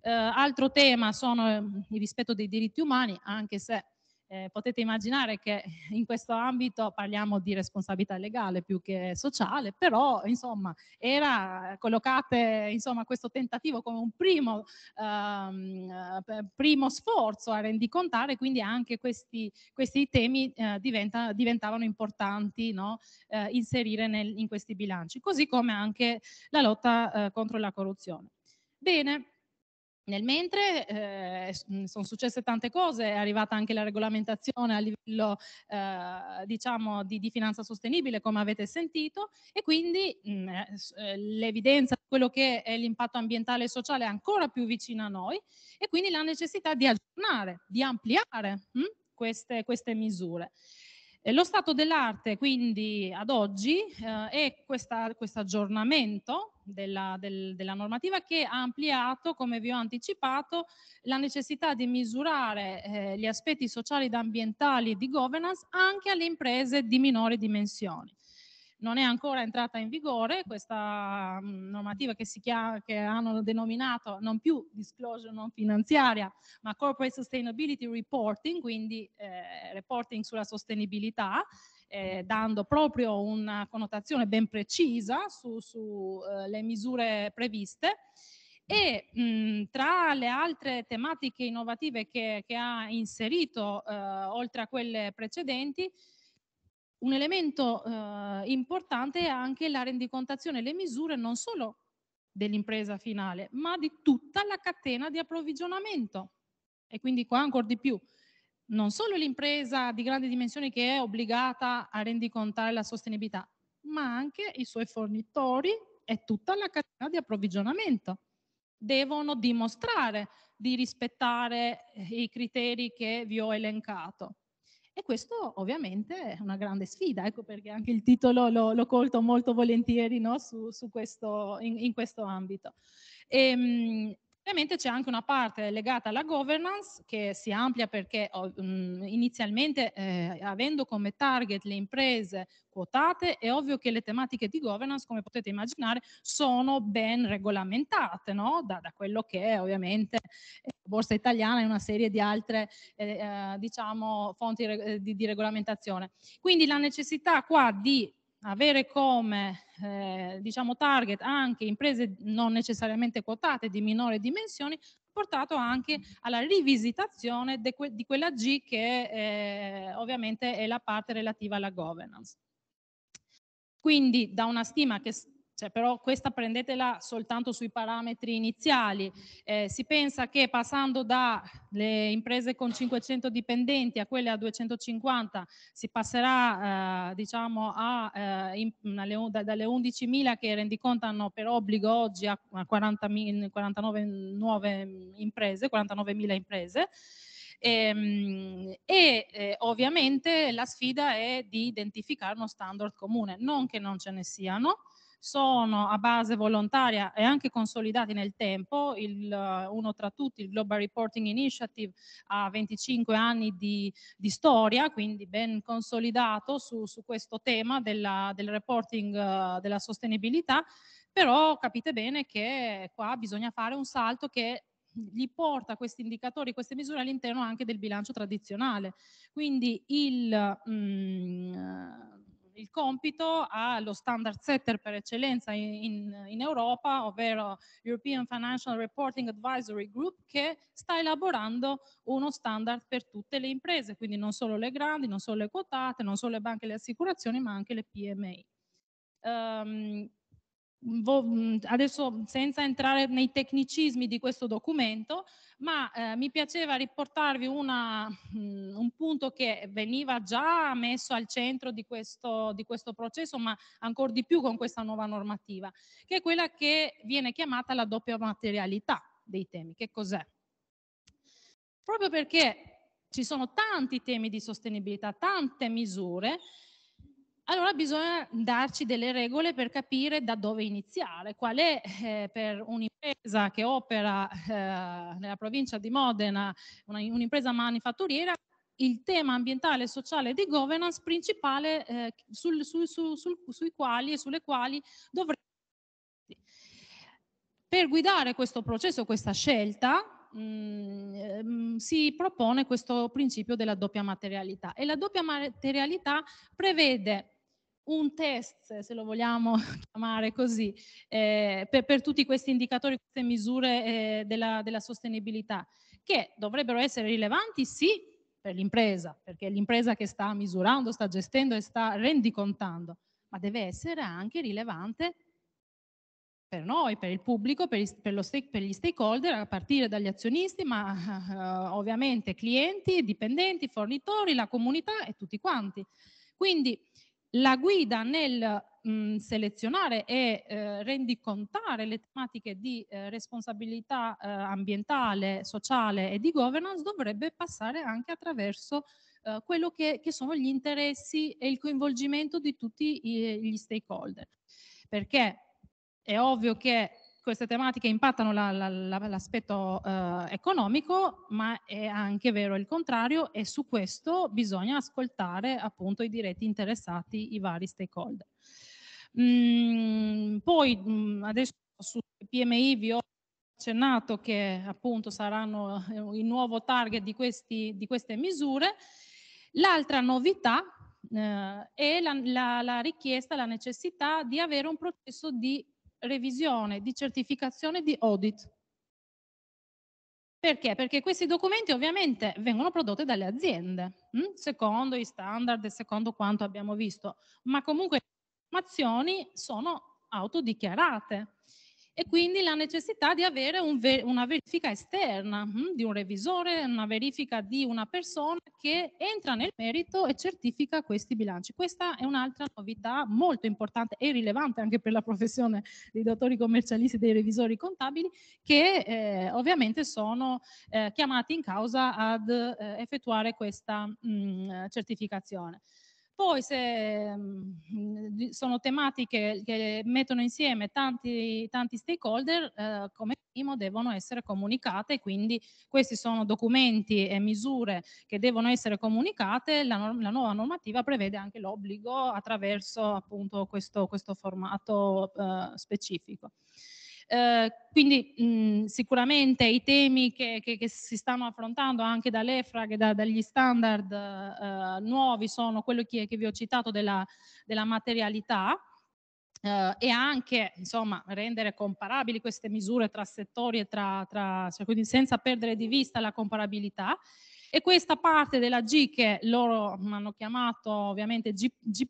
Eh, altro tema sono ehm, il rispetto dei diritti umani, anche se eh, potete immaginare che in questo ambito parliamo di responsabilità legale più che sociale, però insomma era collocate insomma, questo tentativo come un primo, ehm, eh, primo sforzo a rendicontare, quindi anche questi, questi temi eh, diventa, diventavano importanti no? eh, inserire nel, in questi bilanci, così come anche la lotta eh, contro la corruzione. Bene, nel mentre eh, sono successe tante cose, è arrivata anche la regolamentazione a livello eh, diciamo di, di, finanza sostenibile, come avete sentito, e quindi eh, eh, l'evidenza di quello che è l'impatto ambientale e sociale è ancora più vicina a noi e quindi la necessità di aggiornare, di ampliare mh, queste, queste misure. E eh, lo stato dell'arte quindi ad oggi eh, è questo aggiornamento della, del, della normativa che ha ampliato, come vi ho anticipato, la necessità di misurare eh, gli aspetti sociali ed ambientali di governance anche alle imprese di minori dimensioni non è ancora entrata in vigore questa mm, normativa che, si chiama, che, hanno denominato non più disclosure non finanziaria, ma corporate sustainability reporting, quindi eh, reporting sulla sostenibilità, eh, dando proprio una connotazione ben precisa sulle eh, misure previste. E mh, mm, tra le altre tematiche innovative che, che ha inserito, eh, oltre a quelle precedenti, un elemento eh, importante è anche la rendicontazione le misure non solo dell'impresa finale, ma di tutta la catena di approvvigionamento. E quindi qua ancora di più non solo l'impresa di grandi dimensioni che è obbligata a rendicontare la sostenibilità, ma anche i suoi fornitori e tutta la catena di approvvigionamento. Devono dimostrare di rispettare eh, i criteri che vi ho elencato. E questo ovviamente è una grande sfida, ecco perché anche il titolo l'ho, l'ho colto molto volentieri no? su, su questo, in, in, questo ambito. E, ehm, Ovviamente c'è anche una parte legata alla governance che si amplia perché um, inizialmente eh, avendo come target le imprese quotate è ovvio che le tematiche di governance come potete immaginare sono ben regolamentate no? da, da, quello che è ovviamente eh, la borsa italiana e una serie di altre eh, eh, diciamo, fonti eh, di, di regolamentazione. Quindi la necessità qua di avere come eh, diciamo target anche imprese non necessariamente quotate di minore dimensioni portato anche alla rivisitazione que di quella G che eh, ovviamente è la parte relativa alla governance. Quindi da una stima che cioè, però questa prendetela soltanto sui parametri iniziali. Eh, si pensa che passando dalle imprese con 500 dipendenti a quelle a 250 si passerà eh, diciamo a, eh, in, alle, dalle 11.000 che rendicontano per obbligo oggi a 40, 49 nuove imprese, 49.000 imprese. Ehm, e, e, eh, ovviamente la sfida è di identificare uno standard comune, non che non ce ne siano, sono a base volontaria e anche consolidati nel tempo, il, uno tra tutti il Global Reporting Initiative ha 25 anni di, di storia, quindi ben consolidato su, su questo tema della, del reporting eh, della sostenibilità, però capite bene che qua bisogna fare un salto che gli porta questi indicatori, queste misure all'interno anche del bilancio tradizionale. Quindi il, mh, mm, il compito allo standard setter per eccellenza in, in, Europa, ovvero European Financial Reporting Advisory Group, che sta elaborando uno standard per tutte le imprese, quindi non solo le grandi, non solo le quotate, non solo le banche e le assicurazioni, ma anche le PMI. Um, ehm, adesso senza entrare nei tecnicismi di questo documento, ma eh, mi piaceva riportarvi una, un punto che veniva già messo al centro di questo, di questo processo, ma ancora di più con questa nuova normativa, che è quella che viene chiamata la doppia materialità dei temi. Che cos'è? Proprio perché ci sono tanti temi di sostenibilità, tante misure, allora bisogna darci delle regole per capire da dove iniziare, qual è eh, per un'impresa che opera eh, nella provincia di Modena, una, un'impresa manifatturiera, il tema ambientale, sociale e di governance principale eh, sul, su, su, sul, sui quali e sulle quali dovremmo... Per guidare questo processo, questa scelta, Mm, ehm, si propone questo principio della doppia materialità e la doppia materialità prevede un test, se lo vogliamo chiamare così, eh, per, per, tutti questi indicatori, queste misure eh, della, della sostenibilità, che dovrebbero essere rilevanti sì per l'impresa, perché è l'impresa che sta misurando, sta gestendo e sta rendicontando, ma deve essere anche rilevante per noi, per il pubblico, per, per, stake, per gli stakeholder, a partire dagli azionisti, ma eh, ovviamente clienti, dipendenti, fornitori, la comunità e tutti quanti. Quindi la guida nel mh, mm, selezionare e eh, rendicontare le tematiche di eh, responsabilità eh, ambientale, sociale e di governance dovrebbe passare anche attraverso eh, quello che, che sono gli interessi e il coinvolgimento di tutti i, eh, gli stakeholder. Perché è ovvio che queste tematiche impattano la, la, la, l'aspetto eh, economico, ma è anche vero il contrario e su questo bisogna ascoltare appunto i diretti interessati, i vari stakeholder. Mm, poi mh, mm, adesso su PMI vi ho accennato che appunto saranno eh, il nuovo target di, questi, di queste misure. L'altra novità eh, è la richiesta, la necessità di avere un processo di revisione, di certificazione, di audit. Perché? Perché questi documenti ovviamente vengono prodotti dalle aziende, mh? Hm? secondo i standard e secondo quanto abbiamo visto, ma comunque le informazioni sono autodichiarate e quindi la necessità di avere un ver una verifica esterna mh, hm, di un revisore, una verifica di una persona che entra nel merito e certifica questi bilanci. Questa è un'altra novità molto importante e rilevante anche per la professione dei dottori commercialisti e dei revisori contabili che eh, ovviamente sono eh, chiamati in causa ad eh, effettuare questa mh, mm, certificazione. Poi se, mh, mm, sono tematiche che mettono insieme tanti, tanti stakeholder, eh, come primo devono essere comunicate, quindi questi sono documenti e misure che devono essere comunicate, la, la nuova normativa prevede anche l'obbligo attraverso appunto questo, questo formato eh, specifico. Eh, quindi mh, mm, sicuramente i temi che, che, che, si stanno affrontando anche dall'EFRAG e da, dagli standard eh, nuovi sono quello che, che, vi ho citato della, della materialità, Uh, e anche insomma, rendere comparabili queste misure tra settori e tra, tra cioè, quindi senza perdere di vista la comparabilità e questa parte della G che loro hanno chiamato ovviamente G, G+,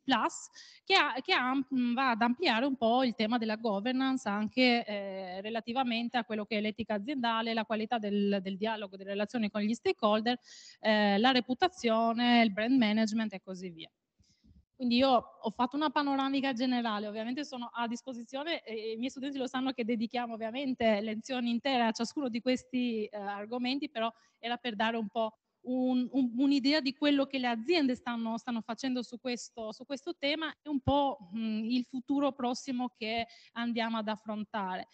che, ha, che ha, va ad ampliare un po' il tema della governance anche eh, relativamente a quello che è l'etica aziendale, la qualità del, del dialogo, delle relazioni con gli stakeholder, eh, la reputazione, il brand management e così via. Quindi io ho fatto una panoramica generale, ovviamente sono a disposizione, e i miei studenti lo sanno che dedichiamo ovviamente lezioni intere a ciascuno di questi eh, argomenti, però era per dare un po' un'idea un, un di quello che le aziende stanno, stanno facendo su questo, su questo, tema e un po' mh, mm, il futuro prossimo che andiamo ad affrontare.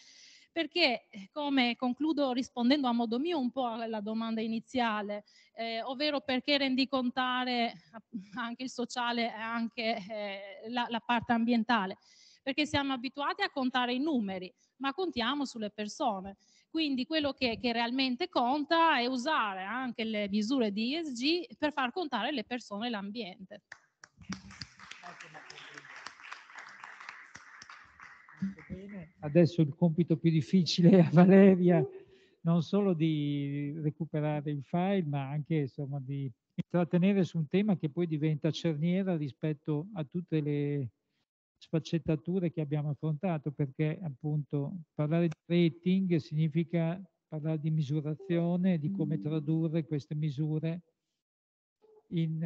Perché, come concludo rispondendo a modo mio un po' alla domanda iniziale, eh, ovvero perché rendicontare anche il sociale e anche eh, la, la parte ambientale? Perché siamo abituati a contare i numeri, ma contiamo sulle persone. Quindi quello che, che realmente conta è usare anche le misure di ESG per far contare le persone e l'ambiente. Adesso il compito più difficile a Valeria, non solo di recuperare il file, ma anche insomma, di intrattenere su un tema che poi diventa cerniera rispetto a tutte le sfaccettature che abbiamo affrontato, perché appunto parlare di rating significa parlare di misurazione, di come mm-hmm. tradurre queste misure in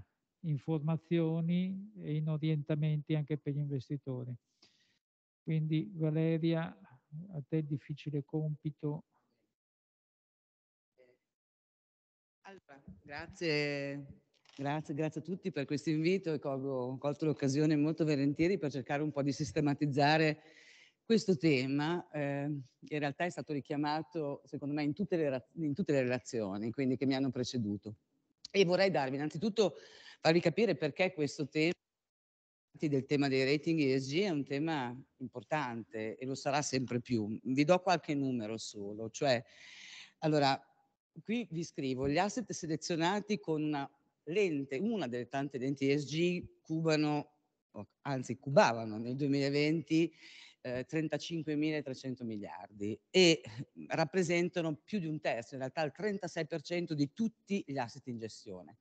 uh, informazioni e in orientamenti anche per gli investitori. Quindi Valeria, a te il difficile compito. Allora, grazie Grazie, grazie a tutti per questo invito e colgo, ho colto l'occasione molto volentieri per cercare un po' di sistematizzare questo tema, eh, in realtà è stato richiamato secondo me in tutte, le, in tutte le relazioni, quindi che mi hanno preceduto. E vorrei darvi innanzitutto farvi capire perché questo tema del tema dei rating ESG è un tema importante e lo sarà sempre più. Vi do qualche numero solo, cioè allora qui vi scrivo gli asset selezionati con una l'ente, una delle tante enti ESG cubano, anzi cubavano nel 2020 eh, 35.300 miliardi e rappresentano più di un terzo, in realtà il 36% di tutti gli asset in gestione.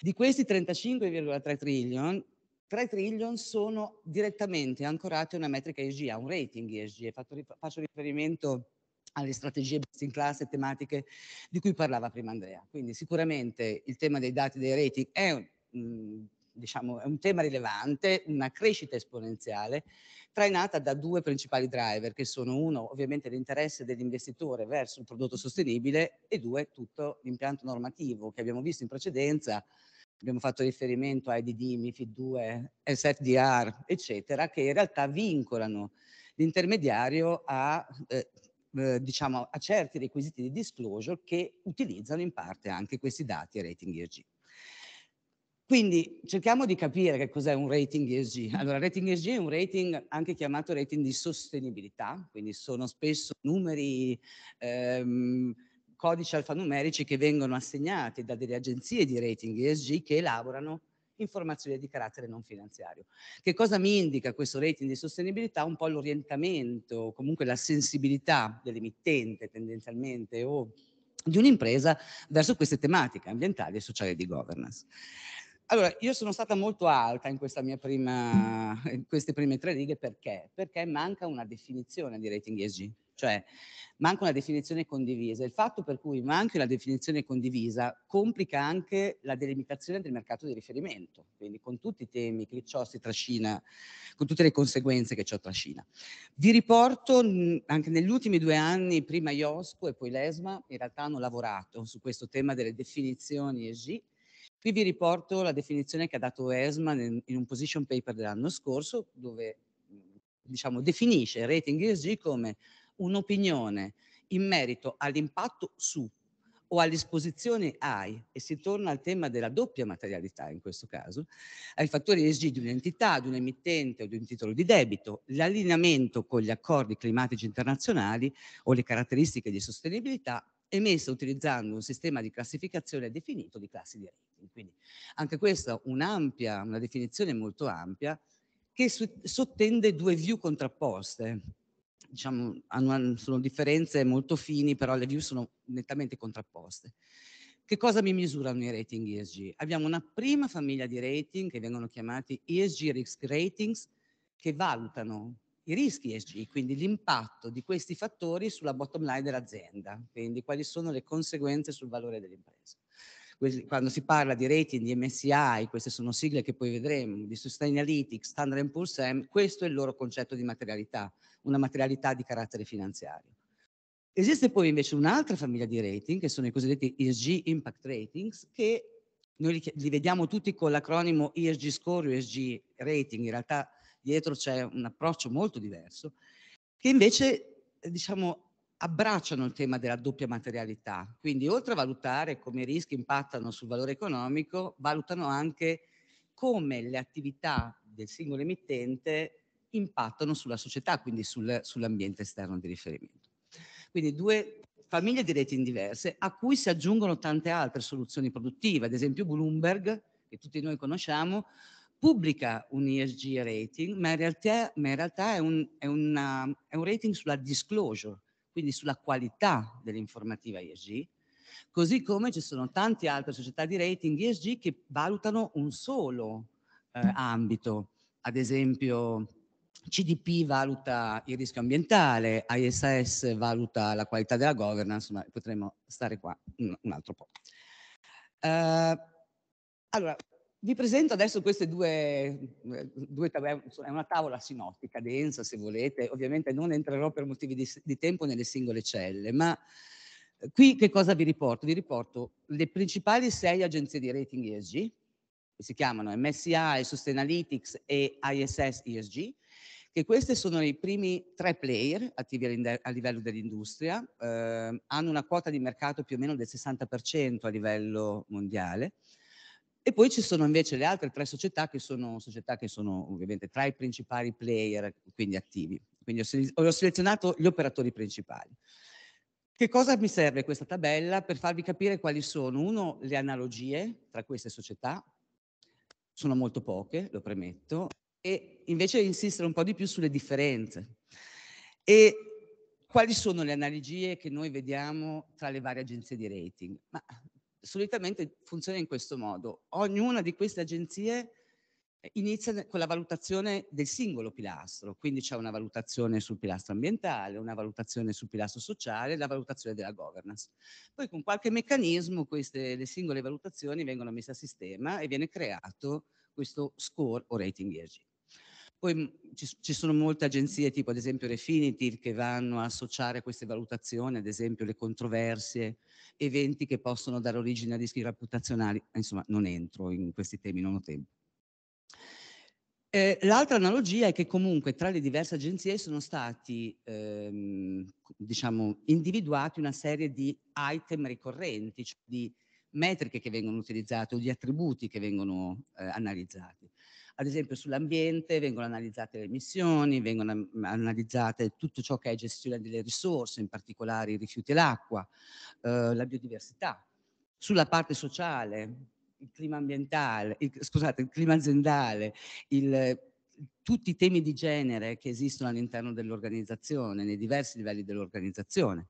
Di questi 35,3 trillion, 3 trillion sono direttamente ancorati a una metrica ESG, a un rating ESG. Faccio riferimento a alle strategie best in class e tematiche di cui parlava prima Andrea. Quindi sicuramente il tema dei dati dei rating è un, mm, diciamo, è un tema rilevante, una crescita esponenziale, trainata da due principali driver che sono uno ovviamente l'interesse dell'investitore verso il prodotto sostenibile e due tutto l'impianto normativo che abbiamo visto in precedenza abbiamo fatto riferimento a IDD, MIFID 2, SFDR, eccetera, che in realtà vincolano l'intermediario a eh, eh, diciamo, a certi requisiti di disclosure che utilizzano in parte anche questi dati e rating ESG. Quindi cerchiamo di capire che cos'è un rating ESG. Allora, rating ESG è un rating anche chiamato rating di sostenibilità, quindi sono spesso numeri, ehm, codici alfanumerici che vengono assegnati da delle agenzie di rating ESG che elaborano informazioni di carattere non finanziario. Che cosa mi indica questo rating di sostenibilità? Un po' l'orientamento, comunque la sensibilità dell'emittente tendenzialmente o di un'impresa verso queste tematiche ambientali e sociali di governance. Allora, io sono stata molto alta in, prima, in, queste prime tre righe perché? Perché manca una definizione di rating ESG, cioè manca una definizione condivisa. Il fatto per cui manca una definizione condivisa complica anche la delimitazione del mercato di riferimento, quindi con tutti i temi che ciò si trascina, con tutte le conseguenze che ciò trascina. Vi riporto anche negli ultimi due anni, prima IOSCO e poi l'ESMA, in realtà hanno lavorato su questo tema delle definizioni ESG Qui vi riporto la definizione che ha dato ESMA in, un position paper dell'anno scorso, dove mhmm, diciamo, definisce rating ESG come un'opinione in merito all'impatto su o all'esposizione AI, e si torna al tema della doppia materialità in questo caso, ai fattori ESG di un'entità, di un emittente o di un titolo di debito, l'allineamento con gli accordi climatici internazionali o le caratteristiche di sostenibilità emessa utilizzando un sistema di classificazione definito di classi di rating. Quindi anche questa un'ampia, una definizione molto ampia che sottende due view contrapposte. Diciamo, hanno, sono differenze molto fini, però le view sono nettamente contrapposte. Che cosa mi misurano i rating ESG? Abbiamo una prima famiglia di rating che vengono chiamati ESG Risk Ratings che valutano i rischi ESG, quindi l'impatto di questi fattori sulla bottom line dell'azienda, quindi quali sono le conseguenze sul valore dell'impresa. Quando si parla di rating, di MSI, queste sono sigle che poi vedremo, di Sustainalytics, Standard Poor's, M, questo è il loro concetto di materialità, una materialità di carattere finanziario. Esiste poi invece un'altra famiglia di rating, che sono i cosiddetti ESG Impact Ratings, che noi li, li vediamo tutti con l'acronimo ESG Score o ESG Rating, in realtà dietro c'è un approccio molto diverso, che invece diciamo, abbracciano il tema della doppia materialità. Quindi oltre a valutare come i rischi impattano sul valore economico, valutano anche come le attività del singolo emittente impattano sulla società, quindi sul, sull'ambiente esterno di riferimento. Quindi due famiglie di rating diverse a cui si aggiungono tante altre soluzioni produttive, ad esempio Bloomberg, che tutti noi conosciamo, pubblica un ESG rating, ma in realtà, ma in realtà è, un, è, una, è un rating sulla disclosure, quindi sulla qualità dell'informativa ESG, così come ci sono tante altre società di rating ESG che valutano un solo eh, mm. ambito, ad esempio CDP valuta il rischio ambientale, ISS valuta la qualità della governance, ma potremmo stare qua un altro po'. Uh, allora, vi presento adesso queste due, eh, due tavole, è una tavola sinottica, densa se volete, ovviamente non entrerò per motivi di, di, tempo nelle singole celle, ma eh, qui che cosa vi riporto? Vi riporto le principali sei agenzie di rating ESG, che si chiamano MSI, Sustainalytics e ISS ESG, che questi sono i primi tre player attivi a livello dell'industria, eh, hanno una quota di mercato più o meno del 60% a livello mondiale, e poi ci sono invece le altre tre società che sono società che sono ovviamente tra i principali player, quindi attivi. Quindi ho, ho selezionato gli operatori principali. Che cosa mi serve questa tabella per farvi capire quali sono, uno, le analogie tra queste società, sono molto poche, lo premetto, e invece insistere un po' di più sulle differenze. E quali sono le analogie che noi vediamo tra le varie agenzie di rating? Ma solitamente funziona in questo modo. Ognuna di queste agenzie eh, inizia con la valutazione del singolo pilastro, quindi c'è una valutazione sul pilastro ambientale, una valutazione sul pilastro sociale, la valutazione della governance. Poi con qualche meccanismo queste le singole valutazioni vengono messe a sistema e viene creato questo score o rating ESG. Poi mhmm, ci, sono molte agenzie, tipo ad esempio Refinitiv, che vanno a associare a queste valutazioni, ad esempio le controversie, eventi che possono dare origine a rischi reputazionali. Insomma, non entro in questi temi, non ho tempo. Eh, l'altra analogia è che comunque tra le diverse agenzie sono stati ehm, diciamo, individuati una serie di item ricorrenti, cioè di metriche che vengono utilizzate o di attributi che vengono eh, analizzati ad esempio sull'ambiente vengono analizzate le emissioni, vengono analizzate tutto ciò che è gestione delle risorse, in particolare i rifiuti e l'acqua, eh, la biodiversità. Sulla parte sociale, il clima ambientale, il, scusate, il clima aziendale, il, tutti i temi di genere che esistono all'interno dell'organizzazione, nei diversi livelli dell'organizzazione.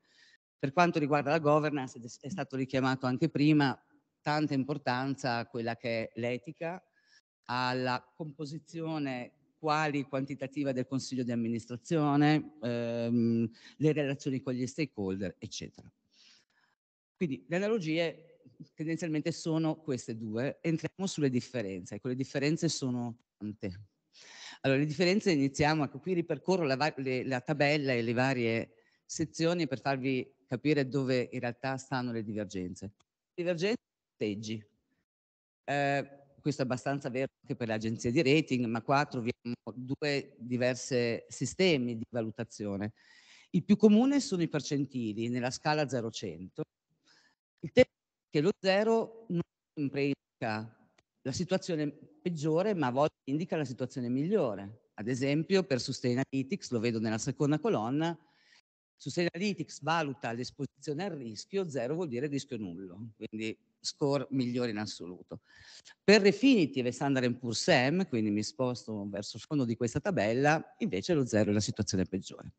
Per quanto riguarda la governance, è stato richiamato anche prima, tanta importanza a quella che è l'etica, alla composizione quali quantitativa del consiglio di amministrazione, ehm, le relazioni con gli stakeholder, eccetera. Quindi le analogie tendenzialmente sono queste due. Entriamo sulle differenze, ecco le differenze sono tante. Allora le differenze iniziamo, ecco qui ripercorro la, le, la tabella e le varie sezioni per farvi capire dove in realtà stanno le divergenze. Divergenze, punteggi. Eh, questo è abbastanza vero anche per le agenzie di rating, ma qua troviamo due diversi sistemi di valutazione. Il più comune sono i percentili nella scala 0-100. Il tema è che lo 0 non sempre indica la situazione peggiore, ma a volte indica la situazione migliore. Ad esempio, per Sustainalytics, lo vedo nella seconda colonna, Sustainalytics valuta l'esposizione al rischio, 0 vuol dire rischio nullo. Quindi score migliore in assoluto. Per Refinitiv e Standard Poor's Sam, quindi mi sposto verso il fondo di questa tabella, invece lo zero è la situazione peggiore.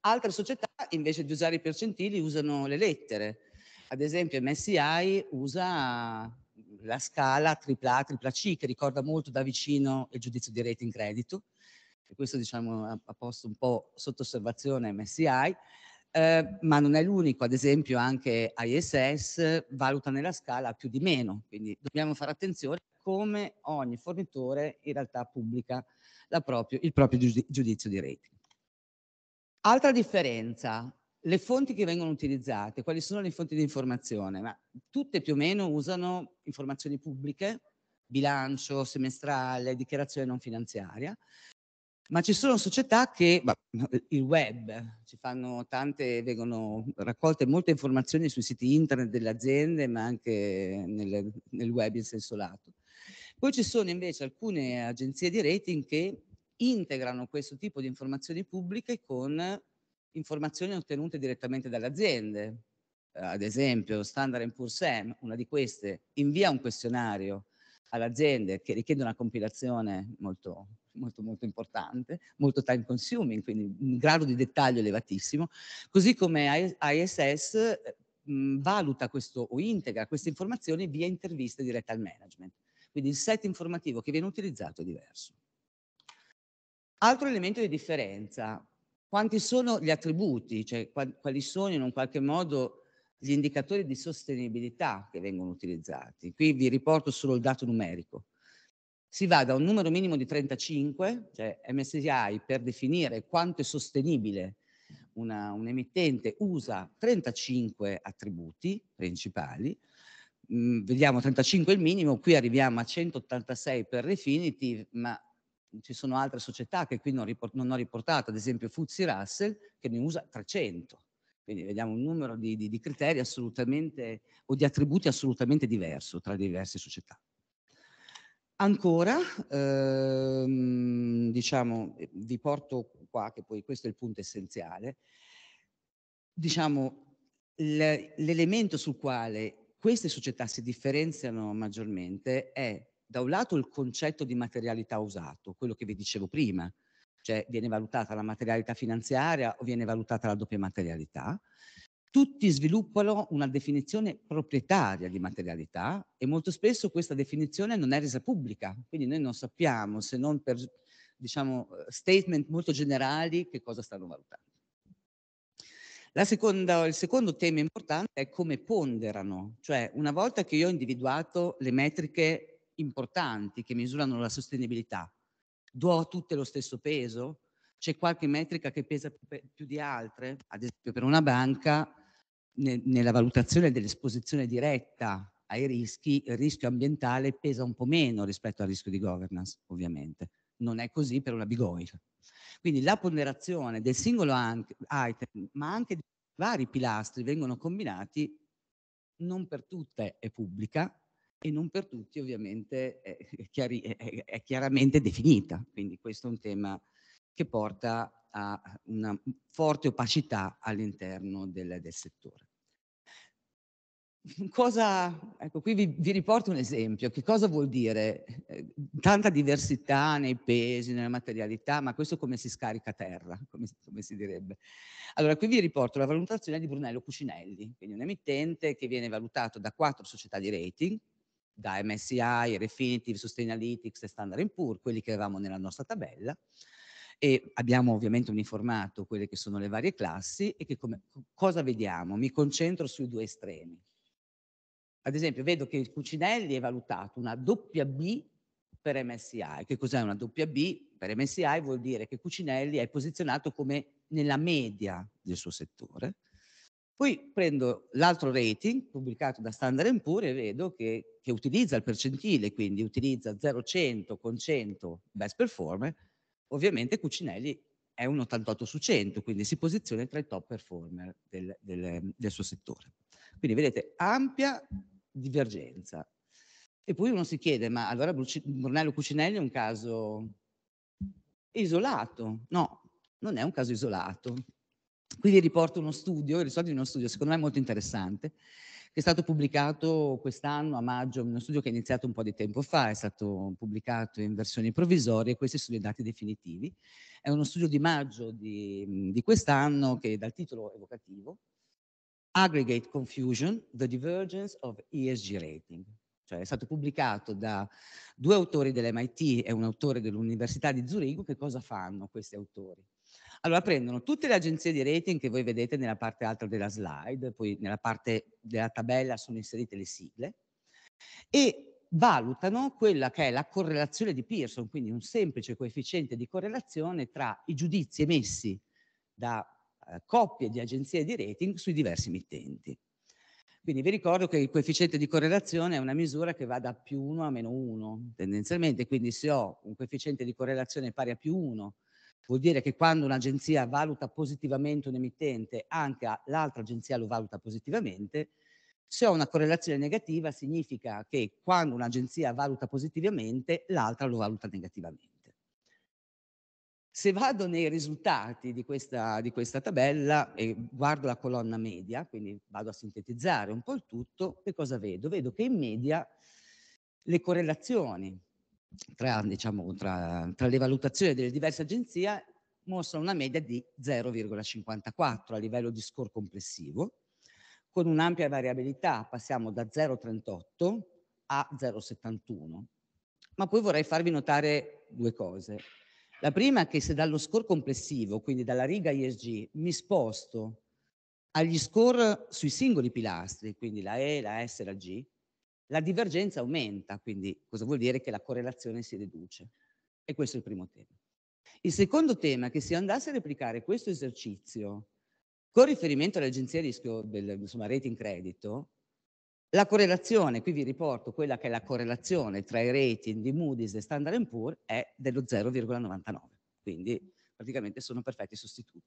Altre società, invece di usare i percentili, usano le lettere. Ad esempio MSI usa la scala AAA, AAA C, che ricorda molto da vicino il giudizio di rating credito. E questo diciamo ha posto un po' sotto osservazione MSI eh, ma non è l'unico, ad esempio anche ISS valuta nella scala più di meno, quindi dobbiamo fare attenzione come ogni fornitore in realtà pubblica proprio, il proprio giudizio di rating. Altra differenza, le fonti che vengono utilizzate, quali sono le fonti di informazione? Ma tutte più o meno usano informazioni pubbliche, bilancio semestrale, dichiarazione non finanziaria, ma ci sono società che, bah, il web, ci fanno tante, vengono raccolte molte informazioni sui siti internet delle aziende, ma anche nel, nel web in senso lato. Poi ci sono invece alcune agenzie di rating che integrano questo tipo di informazioni pubbliche con informazioni ottenute direttamente dalle aziende. Ad esempio, Standard Poor's, una di queste, invia un questionario alle aziende che richiede una compilazione molto, molto, molto importante, molto time consuming, quindi un grado di dettaglio elevatissimo, così come ISS eh, mm, valuta questo o integra queste informazioni via interviste dirette al management. Quindi il set informativo che viene utilizzato è diverso. Altro elemento di differenza, quanti sono gli attributi, cioè quali sono in un qualche modo gli indicatori di sostenibilità che vengono utilizzati. Qui vi riporto solo il dato numerico. Si va da un numero minimo di 35, cioè MSCI per definire quanto è sostenibile una, un emittente usa 35 attributi principali, mm, vediamo 35 il minimo, qui arriviamo a 186 per Refinitiv, ma ci sono altre società che qui non, riport- non ho riportato, ad esempio Fuzzi Russell, che ne usa 300. Quindi vediamo un numero di, di, di criteri assolutamente o di attributi assolutamente diverso tra le diverse società. Ancora, ehm, diciamo, vi porto qua che poi questo è il punto essenziale, diciamo, l'elemento sul quale queste società si differenziano maggiormente è da un lato il concetto di materialità usato, quello che vi dicevo prima, cioè viene valutata la materialità finanziaria o viene valutata la doppia materialità. Tutti sviluppano una definizione proprietaria di materialità e molto spesso questa definizione non è resa pubblica, quindi noi non sappiamo se non per diciamo, statement molto generali che cosa stanno valutando. Seconda, il secondo tema importante è come ponderano, cioè una volta che io ho individuato le metriche importanti che misurano la sostenibilità, do a tutte lo stesso peso? C'è qualche metrica che pesa più di altre? Ad esempio per una banca, ne, nella valutazione dell'esposizione diretta ai rischi, il rischio ambientale pesa un po' meno rispetto al rischio di governance, ovviamente. Non è così per una big oil. Quindi la ponderazione del singolo item, ma anche dei vari pilastri vengono combinati, non per tutte è pubblica, e non per tutti ovviamente è, chiari, è, è, chiaramente definita, quindi questo è un tema che porta a una forte opacità all'interno del, del settore. Cosa, ecco qui vi, vi, riporto un esempio, che cosa vuol dire eh, tanta diversità nei pesi, nella materialità, ma questo come si scarica a terra, come, come, si direbbe. Allora qui vi riporto la valutazione di Brunello Cucinelli, quindi un emittente che viene valutato da quattro società di rating, da MSI, Refinitiv, Sustainalytics e Standard Poor's, quelli che avevamo nella nostra tabella e abbiamo ovviamente uniformato quelle che sono le varie classi e che come, cosa vediamo? Mi concentro sui due estremi. Ad esempio vedo che il Cucinelli è valutato una doppia B per MSI. Che cos'è una doppia B? Per MSI vuol dire che Cucinelli è posizionato come nella media del suo settore poi prendo l'altro rating pubblicato da Standard Poor's e vedo che, che, utilizza il percentile, quindi utilizza 0-100 con 100 best performer. Ovviamente Cucinelli è un 88 su 100, quindi si posiziona tra i top performer del, del, del suo settore. Quindi vedete ampia divergenza. E poi uno si chiede, ma allora Brunello Cucinelli è un caso isolato? No, non è un caso isolato. Qui vi riporto uno studio, il risultato di uno studio, secondo me molto interessante, che è stato pubblicato quest'anno a maggio, uno studio che è iniziato un po' di tempo fa, è stato pubblicato in versioni provvisorie, questi sono i dati definitivi. È uno studio di maggio di, di quest'anno che dal titolo evocativo Aggregate Confusion, The Divergence of ESG Rating. Cioè è stato pubblicato da due autori dell'MIT e un autore dell'Università di Zurigo. Che cosa fanno questi autori? Allora prendono tutte le agenzie di rating che voi vedete nella parte alta della slide, poi nella parte della tabella sono inserite le sigle, e valutano quella che è la correlazione di Pearson, quindi un semplice coefficiente di correlazione tra i giudizi emessi da eh, coppie di agenzie di rating sui diversi mittenti. Quindi vi ricordo che il coefficiente di correlazione è una misura che va da più 1 a meno 1 tendenzialmente, quindi se ho un coefficiente di correlazione pari a più 1 Vuol dire che quando un'agenzia valuta positivamente un emittente, anche l'altra agenzia lo valuta positivamente. Se ho una correlazione negativa, significa che quando un'agenzia valuta positivamente, l'altra lo valuta negativamente. Se vado nei risultati di questa, di questa, tabella e guardo la colonna media, quindi vado a sintetizzare un po' il tutto, che cosa vedo? Vedo che in media le correlazioni tra, diciamo, tra, tra le valutazioni delle diverse agenzie mostra una media di 0,54 a livello di score complessivo, con un'ampia variabilità, passiamo da 0,38 a 0,71. Ma poi vorrei farvi notare due cose. La prima è che se dallo score complessivo, quindi dalla riga ISG, mi sposto agli score sui singoli pilastri, quindi la E, la S e la G, la divergenza aumenta, quindi cosa vuol dire che la correlazione si riduce? E questo è il primo tema. Il secondo tema è che se andasse a replicare questo esercizio con riferimento all'agenzia di rischio del insomma, rating credito, la correlazione, qui vi riporto quella che è la correlazione tra i rating di Moody's e Standard Poor's è dello 0,99, quindi praticamente sono perfetti sostituti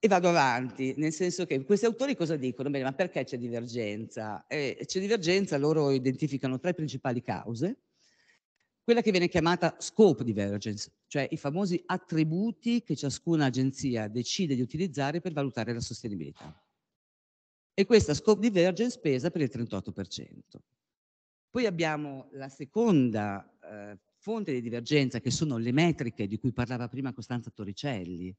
e vado avanti, nel senso che questi autori cosa dicono? Bene, ma perché c'è divergenza? Eh, c'è divergenza, loro identificano tre principali cause. Quella che viene chiamata scope divergence, cioè i famosi attributi che ciascuna agenzia decide di utilizzare per valutare la sostenibilità. E questa scope divergence pesa per il 38%. Poi abbiamo la seconda eh, fonte di divergenza, che sono le metriche di cui parlava prima Costanza Torricelli,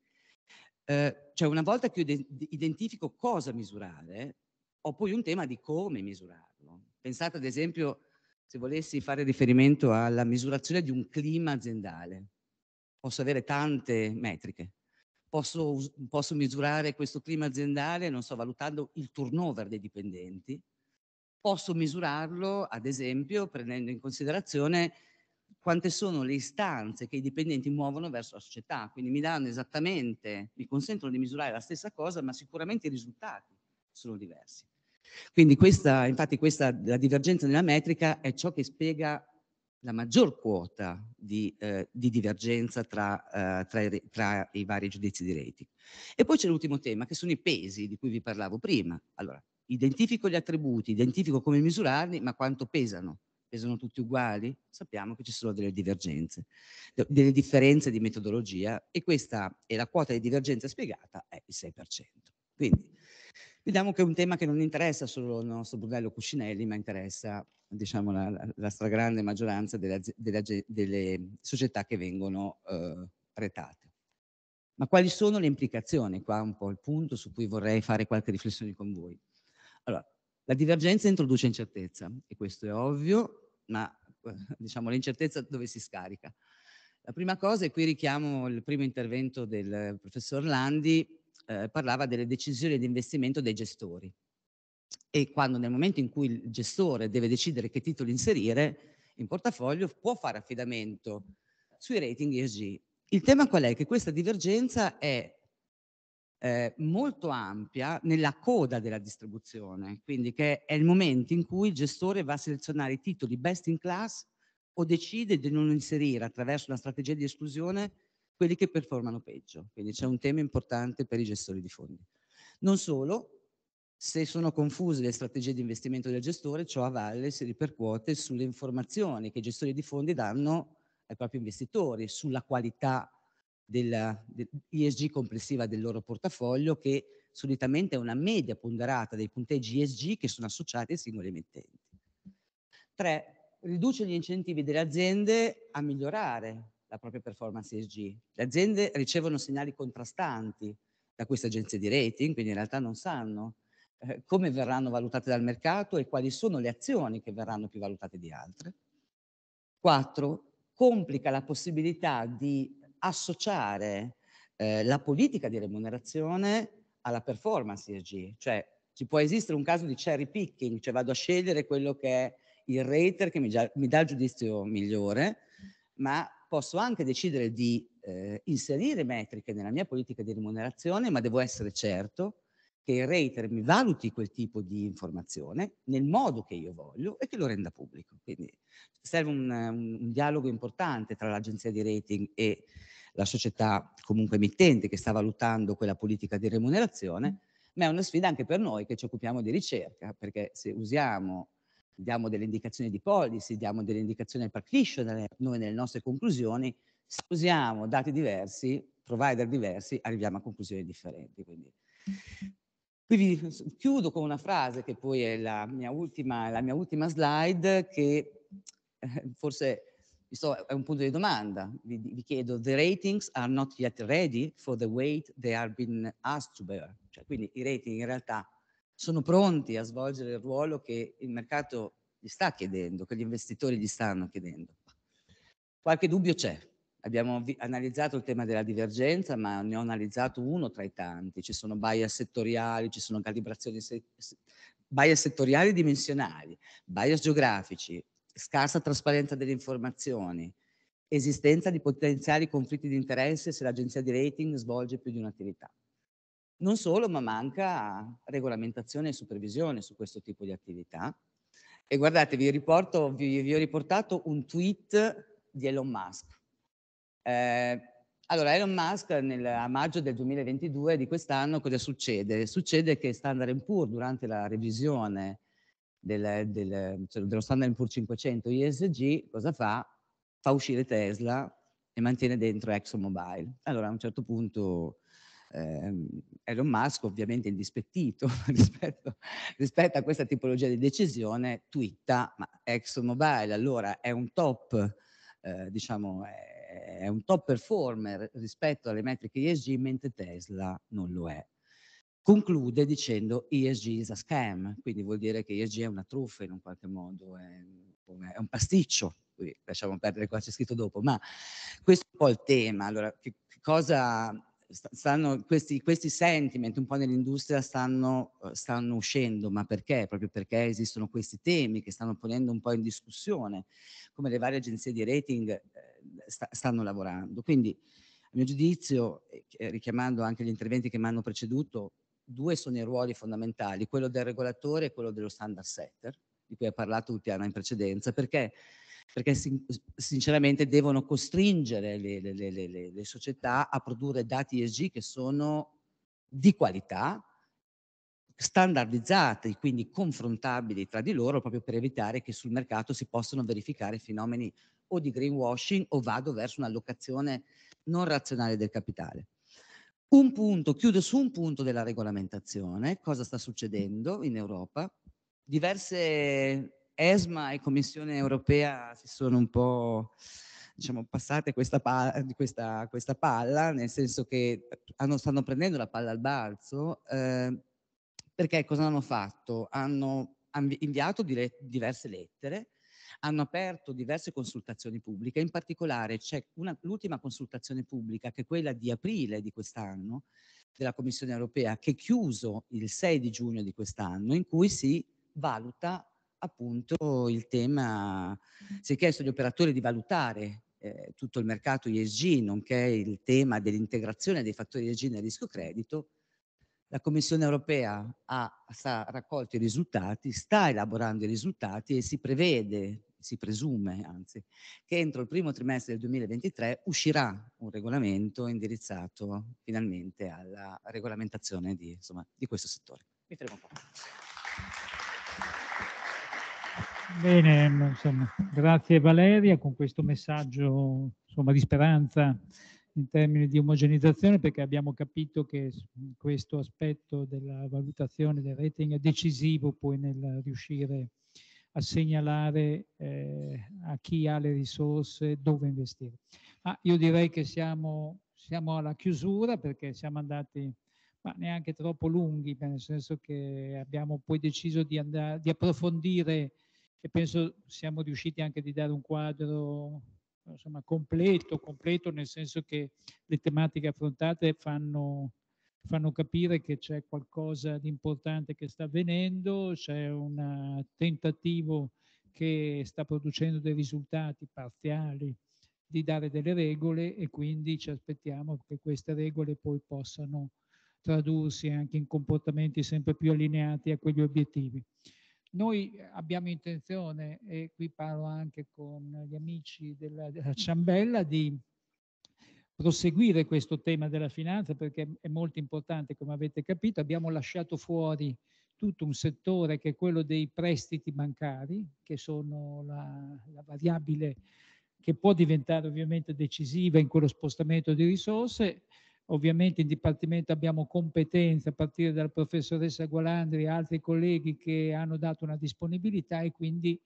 eh, cioè una volta che io identifico cosa misurare, ho poi un tema di come misurarlo. Pensate ad esempio se volessi fare riferimento alla misurazione di un clima aziendale. Posso avere tante metriche. Posso, posso misurare questo clima aziendale, non so, valutando il turnover dei dipendenti. Posso misurarlo, ad esempio, prendendo in considerazione quante sono le istanze che i dipendenti muovono verso la società. Quindi mi danno esattamente, mi consentono di misurare la stessa cosa, ma sicuramente i risultati sono diversi. Quindi questa, infatti questa, la divergenza nella metrica è ciò che spiega la maggior quota di, eh, di divergenza tra, eh, tra, i, tra, i, vari giudizi di rating. E poi c'è l'ultimo tema, che sono i pesi di cui vi parlavo prima. Allora, identifico gli attributi, identifico come misurarli, ma quanto pesano? pesano tutti uguali, sappiamo che ci sono delle divergenze, delle differenze di metodologia e questa è la quota di divergenza spiegata è il 6%. Quindi vediamo che è un tema che non interessa solo il nostro Brunello Cuscinelli, ma interessa diciamo, la, la stragrande maggioranza delle, delle, delle società che vengono eh, retate. Ma quali sono le implicazioni? Qua un po' il punto su cui vorrei fare qualche riflessione con voi. Allora, la divergenza introduce incertezza e questo è ovvio, ma eh, diciamo l'incertezza dove si scarica. La prima cosa, e qui richiamo il primo intervento del professor Landi, eh, parlava delle decisioni di investimento dei gestori. E quando nel momento in cui il gestore deve decidere che titoli inserire in portafoglio, può fare affidamento sui rating ESG. Il tema qual è? Che questa divergenza è eh, molto ampia nella coda della distribuzione, quindi che è il momento in cui il gestore va a selezionare i titoli best in class o decide di non inserire attraverso una strategia di esclusione quelli che performano peggio. Quindi c'è un tema importante per i gestori di fondi. Non solo, se sono confuse le strategie di investimento del gestore, ciò a valle si ripercuote sulle informazioni che i gestori di fondi danno ai propri investitori, sulla qualità della, dell'ESG complessiva del loro portafoglio che solitamente è una media ponderata dei punteggi ISG che sono associati ai singoli emittenti. 3. Riduce gli incentivi delle aziende a migliorare la propria performance ESG. Le aziende ricevono segnali contrastanti da queste agenzie di rating, quindi in realtà non sanno eh, come verranno valutate dal mercato e quali sono le azioni che verranno più valutate di altre. 4. Complica la possibilità di associare eh, la politica di remunerazione alla performance ESG, cioè ci può esistere un caso di cherry picking, cioè vado a scegliere quello che è il rater che mi, già, mi dà il giudizio migliore, ma posso anche decidere di eh, inserire metriche nella mia politica di remunerazione, ma devo essere certo che il rater mi valuti quel tipo di informazione nel modo che io voglio e che lo renda pubblico. Quindi serve un, un dialogo importante tra l'agenzia di rating e la società comunque emittente che sta valutando quella politica di remunerazione, mm. ma è una sfida anche per noi che ci occupiamo di ricerca, perché se usiamo, diamo delle indicazioni di policy, diamo delle indicazioni al practitioner, noi nelle nostre conclusioni, se usiamo dati diversi, provider diversi, arriviamo a conclusioni differenti. Quindi mm. Quindi chiudo con una frase che poi è la mia ultima, la mia ultima slide, che eh, forse so, è un punto di domanda. Vi, vi, chiedo, the ratings are not yet ready for the weight they are being asked to bear. Cioè, quindi i rating in realtà sono pronti a svolgere il ruolo che il mercato gli sta chiedendo, che gli investitori gli stanno chiedendo. Qualche dubbio c'è, Abbiamo analizzato il tema della divergenza, ma ne ho analizzato uno tra i tanti. Ci sono bias settoriali, ci sono calibrazioni se bias settoriali dimensionali, bias geografici, scarsa trasparenza delle informazioni, esistenza di potenziali conflitti di interesse se l'agenzia di rating svolge più di un'attività. Non solo, ma manca regolamentazione e supervisione su questo tipo di attività. E guardate, vi, riporto, vi, vi ho riportato un tweet di Elon Musk eh, allora, Elon Musk nel, a maggio del 2022 di quest'anno cosa succede? Succede che Standard Poor's durante la revisione del, del, cioè dello Standard Poor's 500 ISG cosa fa? Fa uscire Tesla e mantiene dentro ExxonMobil. Allora a un certo punto eh, Elon Musk ovviamente indispettito rispetto, rispetto, a questa tipologia di decisione twitta ma ExxonMobil allora è un top, eh, diciamo è è un top performer rispetto alle metriche ESG, mentre Tesla non lo è. Conclude dicendo ESG is a scam, quindi vuol dire che ESG è una truffa in un qualche modo, è, è un pasticcio, qui lasciamo perdere qua c'è scritto dopo, ma questo è un po' il tema, allora che, che cosa stanno, questi, questi sentiment un po' nell'industria stanno, stanno uscendo, ma perché? Proprio perché esistono questi temi che stanno ponendo un po' in discussione, come le varie agenzie di rating eh, sta, stanno lavorando. Quindi, a mio giudizio, eh, richiamando anche gli interventi che mi hanno preceduto, due sono i ruoli fondamentali, quello del regolatore e quello dello standard setter, di cui ha parlato Ulpiana in precedenza, perché, perché sin sinceramente devono costringere le, le, le, le, società a produrre dati ESG che sono di qualità, standardizzati, quindi confrontabili tra di loro, proprio per evitare che sul mercato si possano verificare fenomeni o di greenwashing o vado verso un'allocazione non razionale del capitale. Un punto, chiudo su un punto della regolamentazione, cosa sta succedendo in Europa. Diverse ESMA e Commissione europea si sono un po' diciamo, passate questa, pa- questa, questa palla, nel senso che hanno, stanno prendendo la palla al balzo, eh, perché cosa hanno fatto? Hanno inviato dire- diverse lettere hanno aperto diverse consultazioni pubbliche, in particolare c'è l'ultima consultazione pubblica che è quella di aprile di quest'anno della Commissione europea che è chiuso il 6 di giugno di quest'anno in cui si valuta appunto il tema, si è chiesto agli operatori di valutare eh, tutto il mercato ESG, nonché il tema dell'integrazione dei fattori ESG nel rischio credito. La Commissione europea ha, ha raccolto i risultati, sta elaborando i risultati e si prevede si presume anzi, che entro il primo trimestre del 2023 uscirà un regolamento indirizzato finalmente alla regolamentazione di, insomma, di questo settore. Mi fermo un Bene, insomma, grazie Valeria con questo messaggio insomma, di speranza in termini di omogenizzazione perché abbiamo capito che questo aspetto della valutazione del rating è decisivo poi nel riuscire a a segnalare eh, a chi ha le risorse dove investire. Ma io direi che siamo, siamo, alla chiusura perché siamo andati ma neanche troppo lunghi, nel senso che abbiamo poi deciso di, andare, di approfondire e penso siamo riusciti anche di dare un quadro insomma, completo, completo nel senso che le tematiche affrontate fanno fanno capire che c'è qualcosa di importante che sta avvenendo, c'è un eh, tentativo che sta producendo dei risultati parziali di dare delle regole e quindi ci aspettiamo che queste regole poi possano tradursi anche in comportamenti sempre più allineati a quegli obiettivi. Noi abbiamo intenzione, e qui parlo anche con gli amici della, della Ciambella, di proseguire questo tema della finanza perché è molto importante, come avete capito, abbiamo lasciato fuori tutto un settore che è quello dei prestiti bancari, che sono la, la variabile che può diventare ovviamente decisiva in quello spostamento di risorse. Ovviamente in Dipartimento abbiamo competenze a partire dalla professoressa Gualandri e altri colleghi che hanno dato una disponibilità e quindi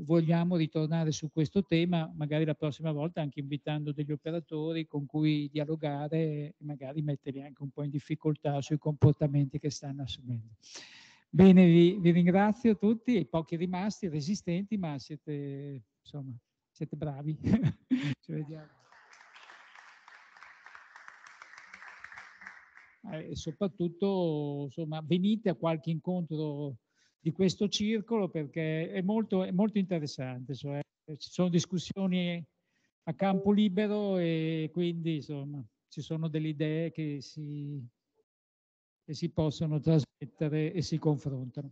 vogliamo ritornare su questo tema, magari la prossima volta anche invitando degli operatori con cui dialogare e magari metterli anche un po' in difficoltà sui comportamenti che stanno assumendo. Bene, vi, vi ringrazio tutti, i pochi rimasti, resistenti, ma siete, insomma, siete bravi. Ci vediamo. Eh, e soprattutto, insomma, venite a qualche incontro di questo circolo perché è molto, è molto interessante, cioè, eh, ci sono discussioni a campo libero e quindi insomma, ci sono delle idee che si, che si possono trasmettere e si confrontano.